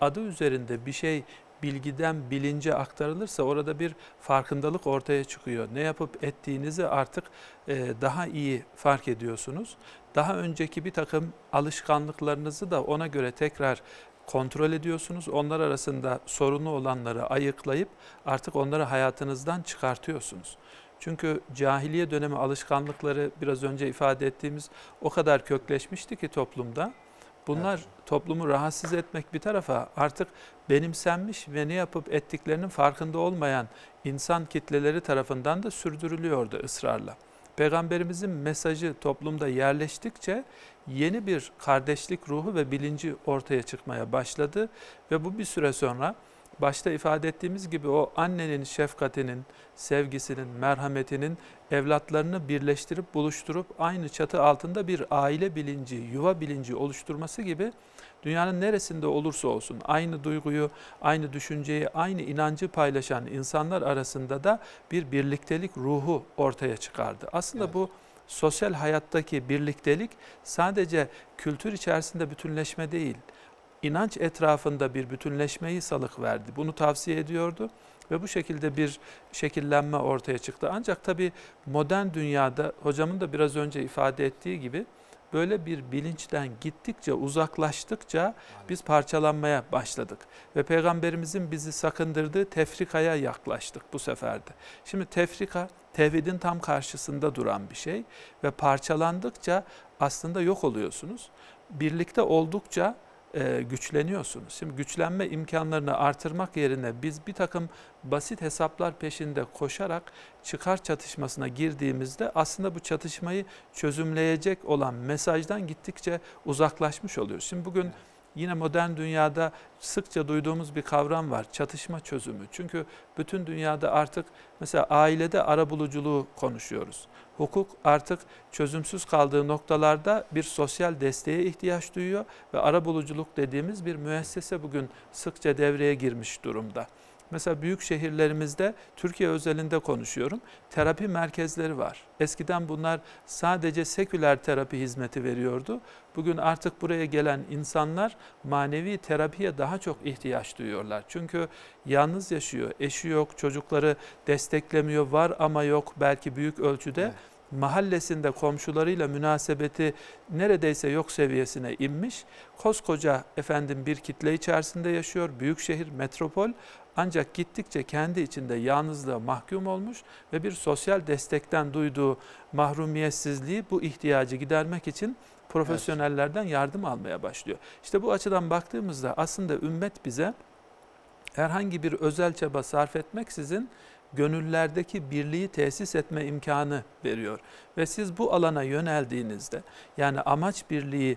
adı üzerinde bir şey bilgiden bilince aktarılırsa orada bir farkındalık ortaya çıkıyor. Ne yapıp ettiğinizi artık e, daha iyi fark ediyorsunuz. Daha önceki bir takım alışkanlıklarınızı da ona göre tekrar kontrol ediyorsunuz. Onlar arasında sorunlu olanları ayıklayıp artık onları hayatınızdan çıkartıyorsunuz. Çünkü cahiliye dönemi alışkanlıkları biraz önce ifade ettiğimiz o kadar kökleşmişti ki toplumda. Bunlar evet. toplumu rahatsız etmek bir tarafa artık benimsenmiş ve ne yapıp ettiklerinin farkında olmayan insan kitleleri tarafından da sürdürülüyordu ısrarla. Peygamberimizin mesajı toplumda yerleştikçe yeni bir kardeşlik ruhu ve bilinci ortaya çıkmaya başladı ve bu bir süre sonra başta ifade ettiğimiz gibi o annenin şefkatinin, sevgisinin, merhametinin evlatlarını birleştirip buluşturup aynı çatı altında bir aile bilinci, yuva bilinci oluşturması gibi dünyanın neresinde olursa olsun aynı duyguyu, aynı düşünceyi, aynı inancı paylaşan insanlar arasında da bir birliktelik ruhu ortaya çıkardı. Aslında evet. bu sosyal hayattaki birliktelik sadece kültür içerisinde bütünleşme değil, inanç etrafında bir bütünleşmeyi salık verdi. Bunu tavsiye ediyordu ve bu şekilde bir şekillenme ortaya çıktı. Ancak tabii modern dünyada hocamın da biraz önce ifade ettiği gibi böyle bir bilinçten gittikçe uzaklaştıkça biz parçalanmaya başladık. Ve Peygamberimizin bizi sakındırdığı tefrikaya yaklaştık bu seferde. Şimdi tefrika tevhidin tam karşısında duran bir şey ve parçalandıkça aslında yok oluyorsunuz. Birlikte oldukça e, güçleniyorsunuz. Şimdi güçlenme imkanlarını artırmak yerine biz bir takım basit hesaplar peşinde koşarak çıkar çatışmasına girdiğimizde aslında bu çatışmayı çözümleyecek olan mesajdan gittikçe uzaklaşmış oluyoruz. Şimdi bugün... Evet Yine modern dünyada sıkça duyduğumuz bir kavram var. Çatışma çözümü. Çünkü bütün dünyada artık mesela ailede arabuluculuğu konuşuyoruz. Hukuk artık çözümsüz kaldığı noktalarda bir sosyal desteğe ihtiyaç duyuyor ve arabuluculuk dediğimiz bir müessese bugün sıkça devreye girmiş durumda. Mesela büyük şehirlerimizde Türkiye özelinde konuşuyorum. Terapi merkezleri var. Eskiden bunlar sadece seküler terapi hizmeti veriyordu. Bugün artık buraya gelen insanlar manevi terapiye daha çok ihtiyaç duyuyorlar. Çünkü yalnız yaşıyor, eşi yok, çocukları desteklemiyor, var ama yok belki büyük ölçüde. Evet mahallesinde komşularıyla münasebeti neredeyse yok seviyesine inmiş. Koskoca efendim bir kitle içerisinde yaşıyor. Büyük şehir, metropol ancak gittikçe kendi içinde yalnızlığa mahkum olmuş ve bir sosyal destekten duyduğu mahrumiyetsizliği bu ihtiyacı gidermek için profesyonellerden yardım almaya başlıyor. İşte bu açıdan baktığımızda aslında ümmet bize herhangi bir özel çaba sarf etmeksizin gönüllerdeki birliği tesis etme imkanı veriyor. Ve siz bu alana yöneldiğinizde yani amaç birliği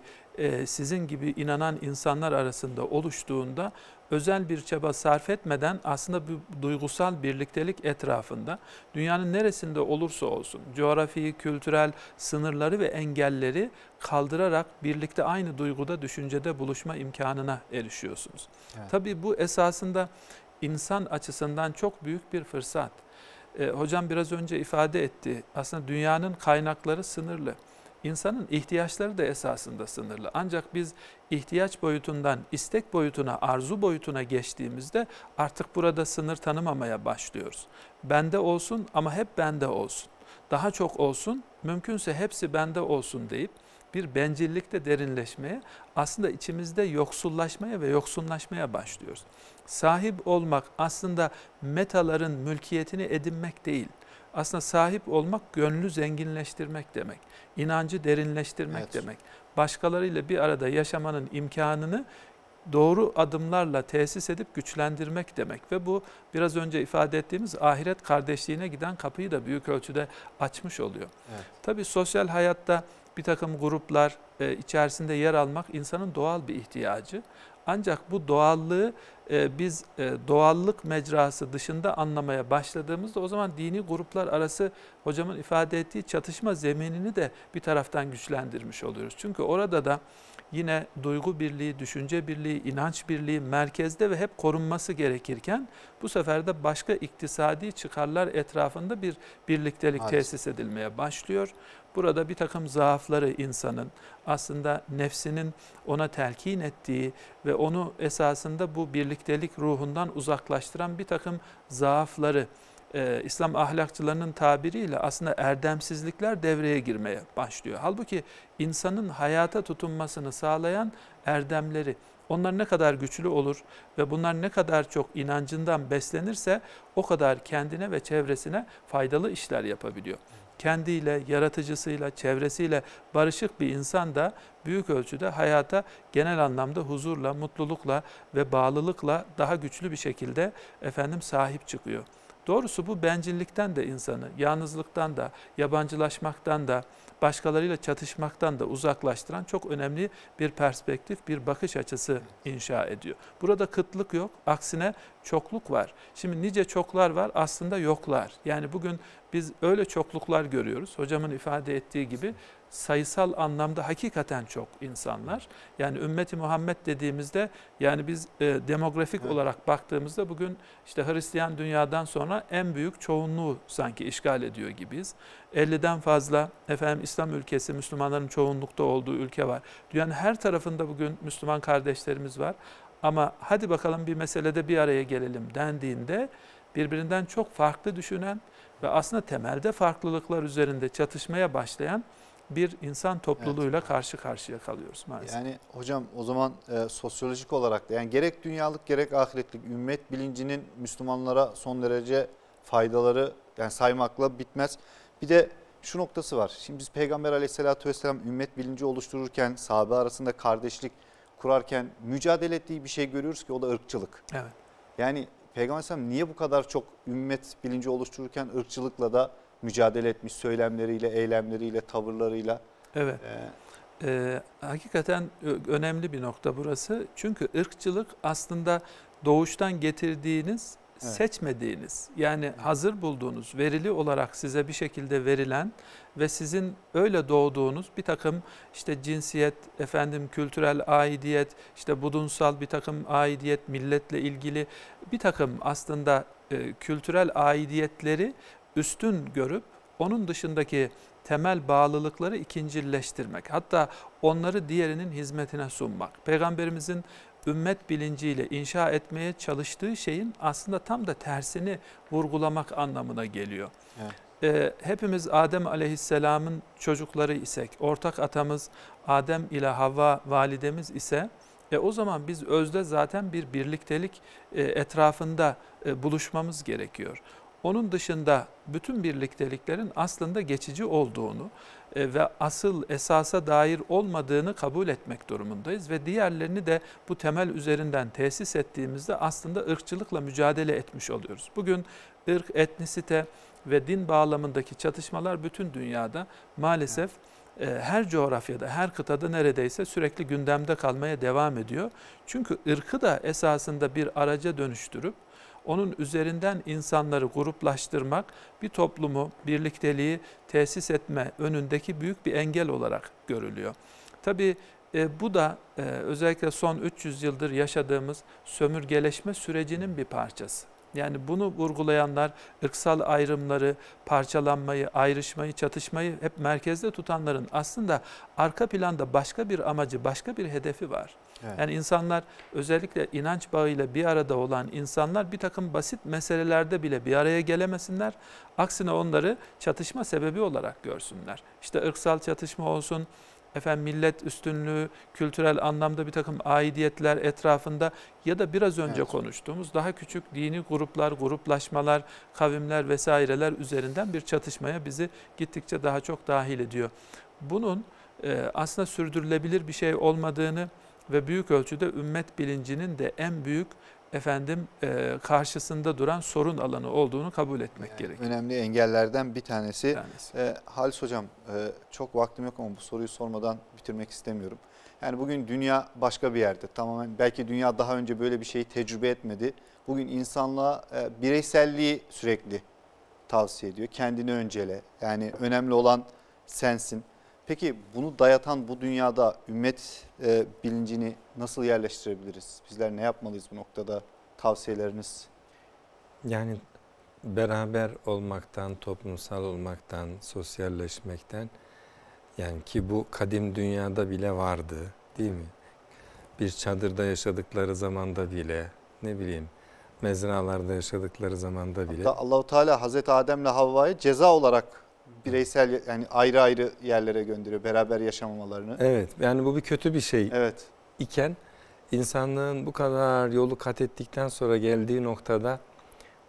sizin gibi inanan insanlar arasında oluştuğunda özel bir çaba sarf etmeden aslında bu duygusal birliktelik etrafında dünyanın neresinde olursa olsun coğrafi, kültürel sınırları ve engelleri kaldırarak birlikte aynı duyguda, düşüncede buluşma imkanına erişiyorsunuz. Evet. Tabii bu esasında insan açısından çok büyük bir fırsat. E, hocam biraz önce ifade etti. Aslında dünyanın kaynakları sınırlı. İnsanın ihtiyaçları da esasında sınırlı. Ancak biz ihtiyaç boyutundan istek boyutuna, arzu boyutuna geçtiğimizde artık burada sınır tanımamaya başlıyoruz. Bende olsun ama hep bende olsun. Daha çok olsun, mümkünse hepsi bende olsun deyip bir bencillikte derinleşmeye, aslında içimizde yoksullaşmaya ve yoksunlaşmaya başlıyoruz. Sahip olmak aslında metaların mülkiyetini edinmek değil. Aslında sahip olmak gönlü zenginleştirmek demek. inancı derinleştirmek evet. demek başkalarıyla bir arada yaşamanın imkanını doğru adımlarla tesis edip güçlendirmek demek ve bu biraz önce ifade ettiğimiz ahiret kardeşliğine giden kapıyı da büyük ölçüde açmış oluyor. Evet. Tabii sosyal hayatta bir takım gruplar e, içerisinde yer almak insanın doğal bir ihtiyacı ancak bu doğallığı e, biz e, doğallık mecrası dışında anlamaya başladığımızda o zaman dini gruplar arası hocamın ifade ettiği çatışma zeminini de bir taraftan güçlendirmiş oluyoruz. Çünkü orada da yine duygu birliği, düşünce birliği, inanç birliği merkezde ve hep korunması gerekirken bu sefer de başka iktisadi çıkarlar etrafında bir birliktelik Hayır. tesis edilmeye başlıyor. Burada bir takım zaafları insanın aslında nefsinin ona telkin ettiği ve onu esasında bu birliktelik ruhundan uzaklaştıran bir takım zaafları e, İslam ahlakçılarının tabiriyle aslında erdemsizlikler devreye girmeye başlıyor. Halbuki insanın hayata tutunmasını sağlayan erdemleri, onlar ne kadar güçlü olur ve bunlar ne kadar çok inancından beslenirse o kadar kendine ve çevresine faydalı işler yapabiliyor kendiyle, yaratıcısıyla, çevresiyle barışık bir insan da büyük ölçüde hayata genel anlamda huzurla, mutlulukla ve bağlılıkla daha güçlü bir şekilde efendim sahip çıkıyor. Doğrusu bu bencillikten de insanı, yalnızlıktan da, yabancılaşmaktan da, başkalarıyla çatışmaktan da uzaklaştıran çok önemli bir perspektif, bir bakış açısı inşa ediyor. Burada kıtlık yok, aksine çokluk var. Şimdi nice çoklar var, aslında yoklar. Yani bugün biz öyle çokluklar görüyoruz. Hocamın ifade ettiği gibi sayısal anlamda hakikaten çok insanlar. Yani ümmeti Muhammed dediğimizde yani biz e, demografik evet. olarak baktığımızda bugün işte Hristiyan dünyadan sonra en büyük çoğunluğu sanki işgal ediyor gibiyiz. 50'den fazla efendim İslam ülkesi Müslümanların çoğunlukta olduğu ülke var. Dünyanın her tarafında bugün Müslüman kardeşlerimiz var. Ama hadi bakalım bir meselede bir araya gelelim dendiğinde birbirinden çok farklı düşünen ve aslında temelde farklılıklar üzerinde çatışmaya başlayan bir insan topluluğuyla evet. karşı karşıya kalıyoruz maalesef. Yani hocam o zaman e, sosyolojik olarak da yani gerek dünyalık gerek ahiretlik ümmet bilincinin Müslümanlara son derece faydaları yani saymakla bitmez. Bir de şu noktası var. Şimdi biz Peygamber aleyhissalatü vesselam ümmet bilinci oluştururken sahabe arasında kardeşlik kurarken mücadele ettiği bir şey görüyoruz ki o da ırkçılık. Evet. Yani Peygamber aleyhisselam niye bu kadar çok ümmet bilinci oluştururken ırkçılıkla da mücadele etmiş söylemleriyle, eylemleriyle, tavırlarıyla. Evet. Ee, ee, hakikaten önemli bir nokta burası. Çünkü ırkçılık aslında doğuştan getirdiğiniz, evet. seçmediğiniz yani hazır bulduğunuz, verili olarak size bir şekilde verilen ve sizin öyle doğduğunuz bir takım işte cinsiyet, efendim kültürel aidiyet, işte budunsal bir takım aidiyet, milletle ilgili bir takım aslında e, kültürel aidiyetleri üstün görüp onun dışındaki temel bağlılıkları ikincilleştirmek Hatta onları diğerinin hizmetine sunmak. Peygamberimizin ümmet bilinciyle inşa etmeye çalıştığı şeyin aslında tam da tersini vurgulamak anlamına geliyor. Evet. Ee, hepimiz Adem aleyhisselamın çocukları isek, ortak atamız Adem ile Havva validemiz ise e, o zaman biz özde zaten bir birliktelik e, etrafında e, buluşmamız gerekiyor onun dışında bütün birlikteliklerin aslında geçici olduğunu e, ve asıl esasa dair olmadığını kabul etmek durumundayız ve diğerlerini de bu temel üzerinden tesis ettiğimizde aslında ırkçılıkla mücadele etmiş oluyoruz. Bugün ırk, etnisite ve din bağlamındaki çatışmalar bütün dünyada maalesef e, her coğrafyada, her kıtada neredeyse sürekli gündemde kalmaya devam ediyor. Çünkü ırkı da esasında bir araca dönüştürüp onun üzerinden insanları gruplaştırmak, bir toplumu, birlikteliği tesis etme önündeki büyük bir engel olarak görülüyor. Tabi e, bu da e, özellikle son 300 yıldır yaşadığımız sömürgeleşme sürecinin bir parçası. Yani bunu vurgulayanlar ırksal ayrımları, parçalanmayı, ayrışmayı, çatışmayı hep merkezde tutanların aslında arka planda başka bir amacı, başka bir hedefi var. Evet. Yani insanlar özellikle inanç bağıyla bir arada olan insanlar bir takım basit meselelerde bile bir araya gelemesinler. Aksine onları çatışma sebebi olarak görsünler. İşte ırksal çatışma olsun, efendim millet üstünlüğü, kültürel anlamda bir takım aidiyetler etrafında ya da biraz önce evet. konuştuğumuz daha küçük dini gruplar, gruplaşmalar, kavimler vesaireler üzerinden bir çatışmaya bizi gittikçe daha çok dahil ediyor. Bunun aslında sürdürülebilir bir şey olmadığını ve büyük ölçüde ümmet bilincinin de en büyük efendim e, karşısında duran sorun alanı olduğunu kabul etmek yani gerekir. Önemli engellerden bir tanesi. Bir tanesi. E, Halis Hocam e, çok vaktim yok ama bu soruyu sormadan bitirmek istemiyorum. Yani bugün dünya başka bir yerde tamamen belki dünya daha önce böyle bir şeyi tecrübe etmedi. Bugün insanlığa e, bireyselliği sürekli tavsiye ediyor. Kendini öncele yani önemli olan sensin. Peki bunu dayatan bu dünyada ümmet e, bilincini nasıl yerleştirebiliriz? Bizler ne yapmalıyız bu noktada? Tavsiyeleriniz? Yani beraber olmaktan, toplumsal olmaktan, sosyalleşmekten yani ki bu kadim dünyada bile vardı değil mi? Bir çadırda yaşadıkları zamanda bile ne bileyim mezralarda yaşadıkları zamanda bile. Hatta Allahu Teala Hazreti Adem'le Havva'yı ceza olarak bireysel yani ayrı ayrı yerlere gönderiyor beraber yaşamamalarını. Evet yani bu bir kötü bir şey evet. iken insanlığın bu kadar yolu kat ettikten sonra geldiği noktada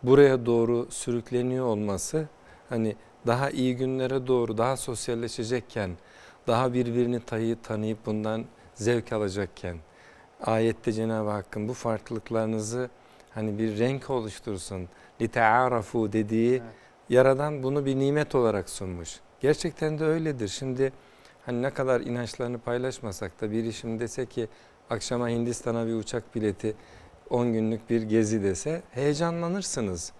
buraya doğru sürükleniyor olması hani daha iyi günlere doğru daha sosyalleşecekken daha birbirini tayı tanıyıp bundan zevk alacakken ayette Cenab-ı Hakk'ın bu farklılıklarınızı hani bir renk oluştursun. Lite'arafu dediği evet Yaradan bunu bir nimet olarak sunmuş. Gerçekten de öyledir. Şimdi hani ne kadar inançlarını paylaşmasak da biri şimdi dese ki akşama Hindistan'a bir uçak bileti 10 günlük bir gezi dese heyecanlanırsınız.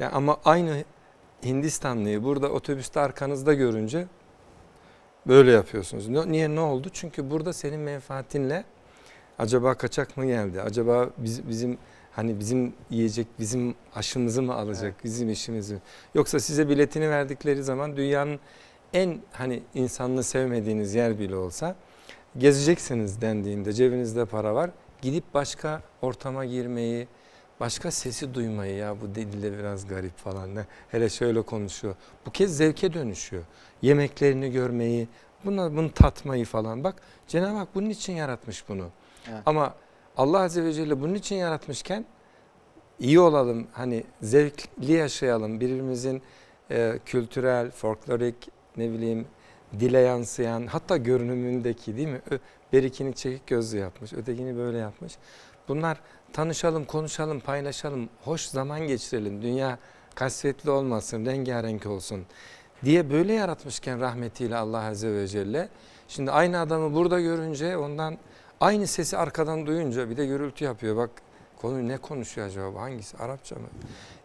Ya ama aynı Hindistanlıyı burada otobüste arkanızda görünce böyle yapıyorsunuz. Niye ne oldu? Çünkü burada senin menfaatinle acaba kaçak mı geldi? Acaba biz, bizim Hani bizim yiyecek, bizim aşımızı mı alacak, evet. bizim işimizi? Yoksa size biletini verdikleri zaman dünyanın en hani insanını sevmediğiniz yer bile olsa gezeceksiniz dendiğinde cebinizde para var. Gidip başka ortama girmeyi, başka sesi duymayı ya bu dille biraz garip falan ne hele şöyle konuşuyor. Bu kez zevke dönüşüyor. Yemeklerini görmeyi, bunu, bunu tatmayı falan bak Cenab-ı Hak bunun için yaratmış bunu. Evet. Ama Allah Azze ve Celle bunun için yaratmışken iyi olalım, hani zevkli yaşayalım, birbirimizin e, kültürel, folklorik, ne bileyim dile yansıyan, hatta görünümündeki değil mi? Berikini çekik gözlü yapmış, ötekini böyle yapmış. Bunlar tanışalım, konuşalım, paylaşalım, hoş zaman geçirelim, dünya kasvetli olmasın, rengarenk olsun diye böyle yaratmışken rahmetiyle Allah Azze ve Celle. Şimdi aynı adamı burada görünce ondan Aynı sesi arkadan duyunca bir de gürültü yapıyor. Bak konu ne konuşuyor acaba? Hangisi? Arapça mı?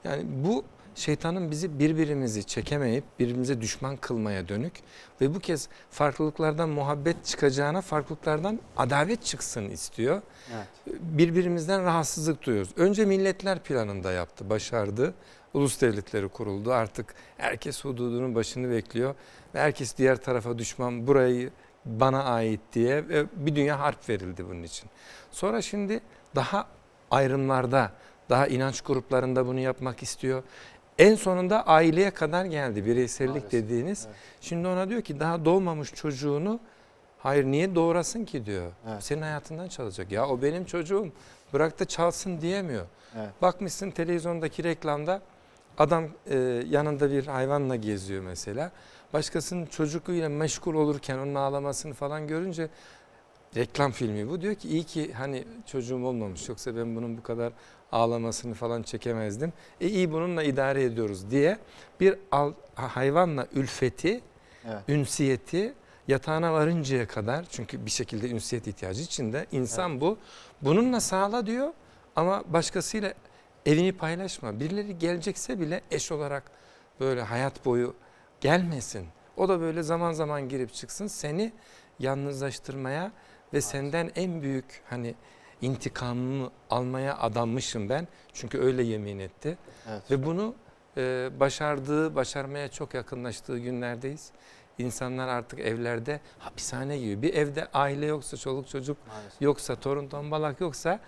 Yani bu şeytanın bizi birbirimizi çekemeyip birbirimize düşman kılmaya dönük ve bu kez farklılıklardan muhabbet çıkacağına farklılıklardan adalet çıksın istiyor. Evet. Birbirimizden rahatsızlık duyuyoruz. Önce milletler planında yaptı, başardı. Ulus devletleri kuruldu. Artık herkes hududunun başını bekliyor ve herkes diğer tarafa düşman burayı bana ait diye bir dünya harp verildi bunun için. Sonra şimdi daha ayrımlarda, daha inanç gruplarında bunu yapmak istiyor. En sonunda aileye kadar geldi bireysellik Maalesef, dediğiniz. Evet. Şimdi ona diyor ki daha doğmamış çocuğunu hayır niye doğurasın ki diyor. Evet. Senin hayatından çalacak. Ya o benim çocuğum bırak da çalsın diyemiyor. Evet. Bakmışsın televizyondaki reklamda adam e, yanında bir hayvanla geziyor mesela başkasının çocuğuyla meşgul olurken onun ağlamasını falan görünce reklam filmi bu. Diyor ki iyi ki hani çocuğum olmamış yoksa ben bunun bu kadar ağlamasını falan çekemezdim. E iyi bununla idare ediyoruz diye bir al, hayvanla ülfeti, evet. ünsiyeti yatağına varıncaya kadar çünkü bir şekilde ünsiyet ihtiyacı içinde insan evet. bu. Bununla sağla diyor ama başkasıyla evini paylaşma. Birileri gelecekse bile eş olarak böyle hayat boyu gelmesin. O da böyle zaman zaman girip çıksın seni yalnızlaştırmaya ve senden en büyük hani intikamımı almaya adanmışım ben. Çünkü öyle yemin etti. Evet. Ve bunu e, başardığı, başarmaya çok yakınlaştığı günlerdeyiz. İnsanlar artık evlerde hapishane gibi. Bir evde aile yoksa, çoluk çocuk Maalesef. yoksa, torun tombalak yoksa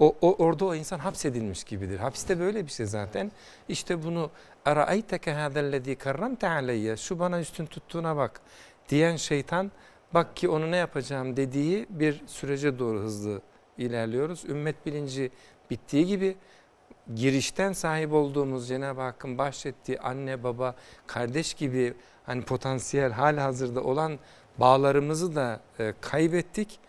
o, o orada o insan hapsedilmiş gibidir. Hapiste böyle bir şey zaten. İşte bunu "Araayteke hadzellezî karramte aleyye" şu bana üstün tuttuğuna bak diyen şeytan bak ki onu ne yapacağım dediği bir sürece doğru hızlı ilerliyoruz. Ümmet bilinci bittiği gibi girişten sahip olduğumuz Cenab-ı Hakk'ın bahşettiği anne baba kardeş gibi hani potansiyel hal hazırda olan bağlarımızı da e, kaybettik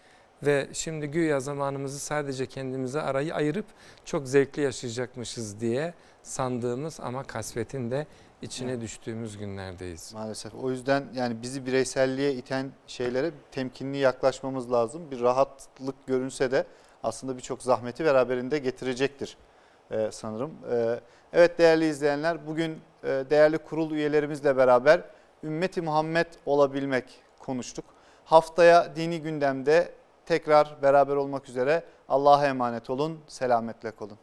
ve şimdi güya zamanımızı sadece kendimize arayı ayırıp çok zevkli yaşayacakmışız diye sandığımız ama kasvetin de içine evet. düştüğümüz günlerdeyiz. Maalesef o yüzden yani bizi bireyselliğe iten şeylere temkinli yaklaşmamız lazım. Bir rahatlık görünse de aslında birçok zahmeti beraberinde getirecektir e, sanırım. E, evet değerli izleyenler bugün e, değerli kurul üyelerimizle beraber ümmeti Muhammed olabilmek konuştuk. Haftaya dini gündemde Tekrar beraber olmak üzere Allah'a emanet olun, selametle kalın.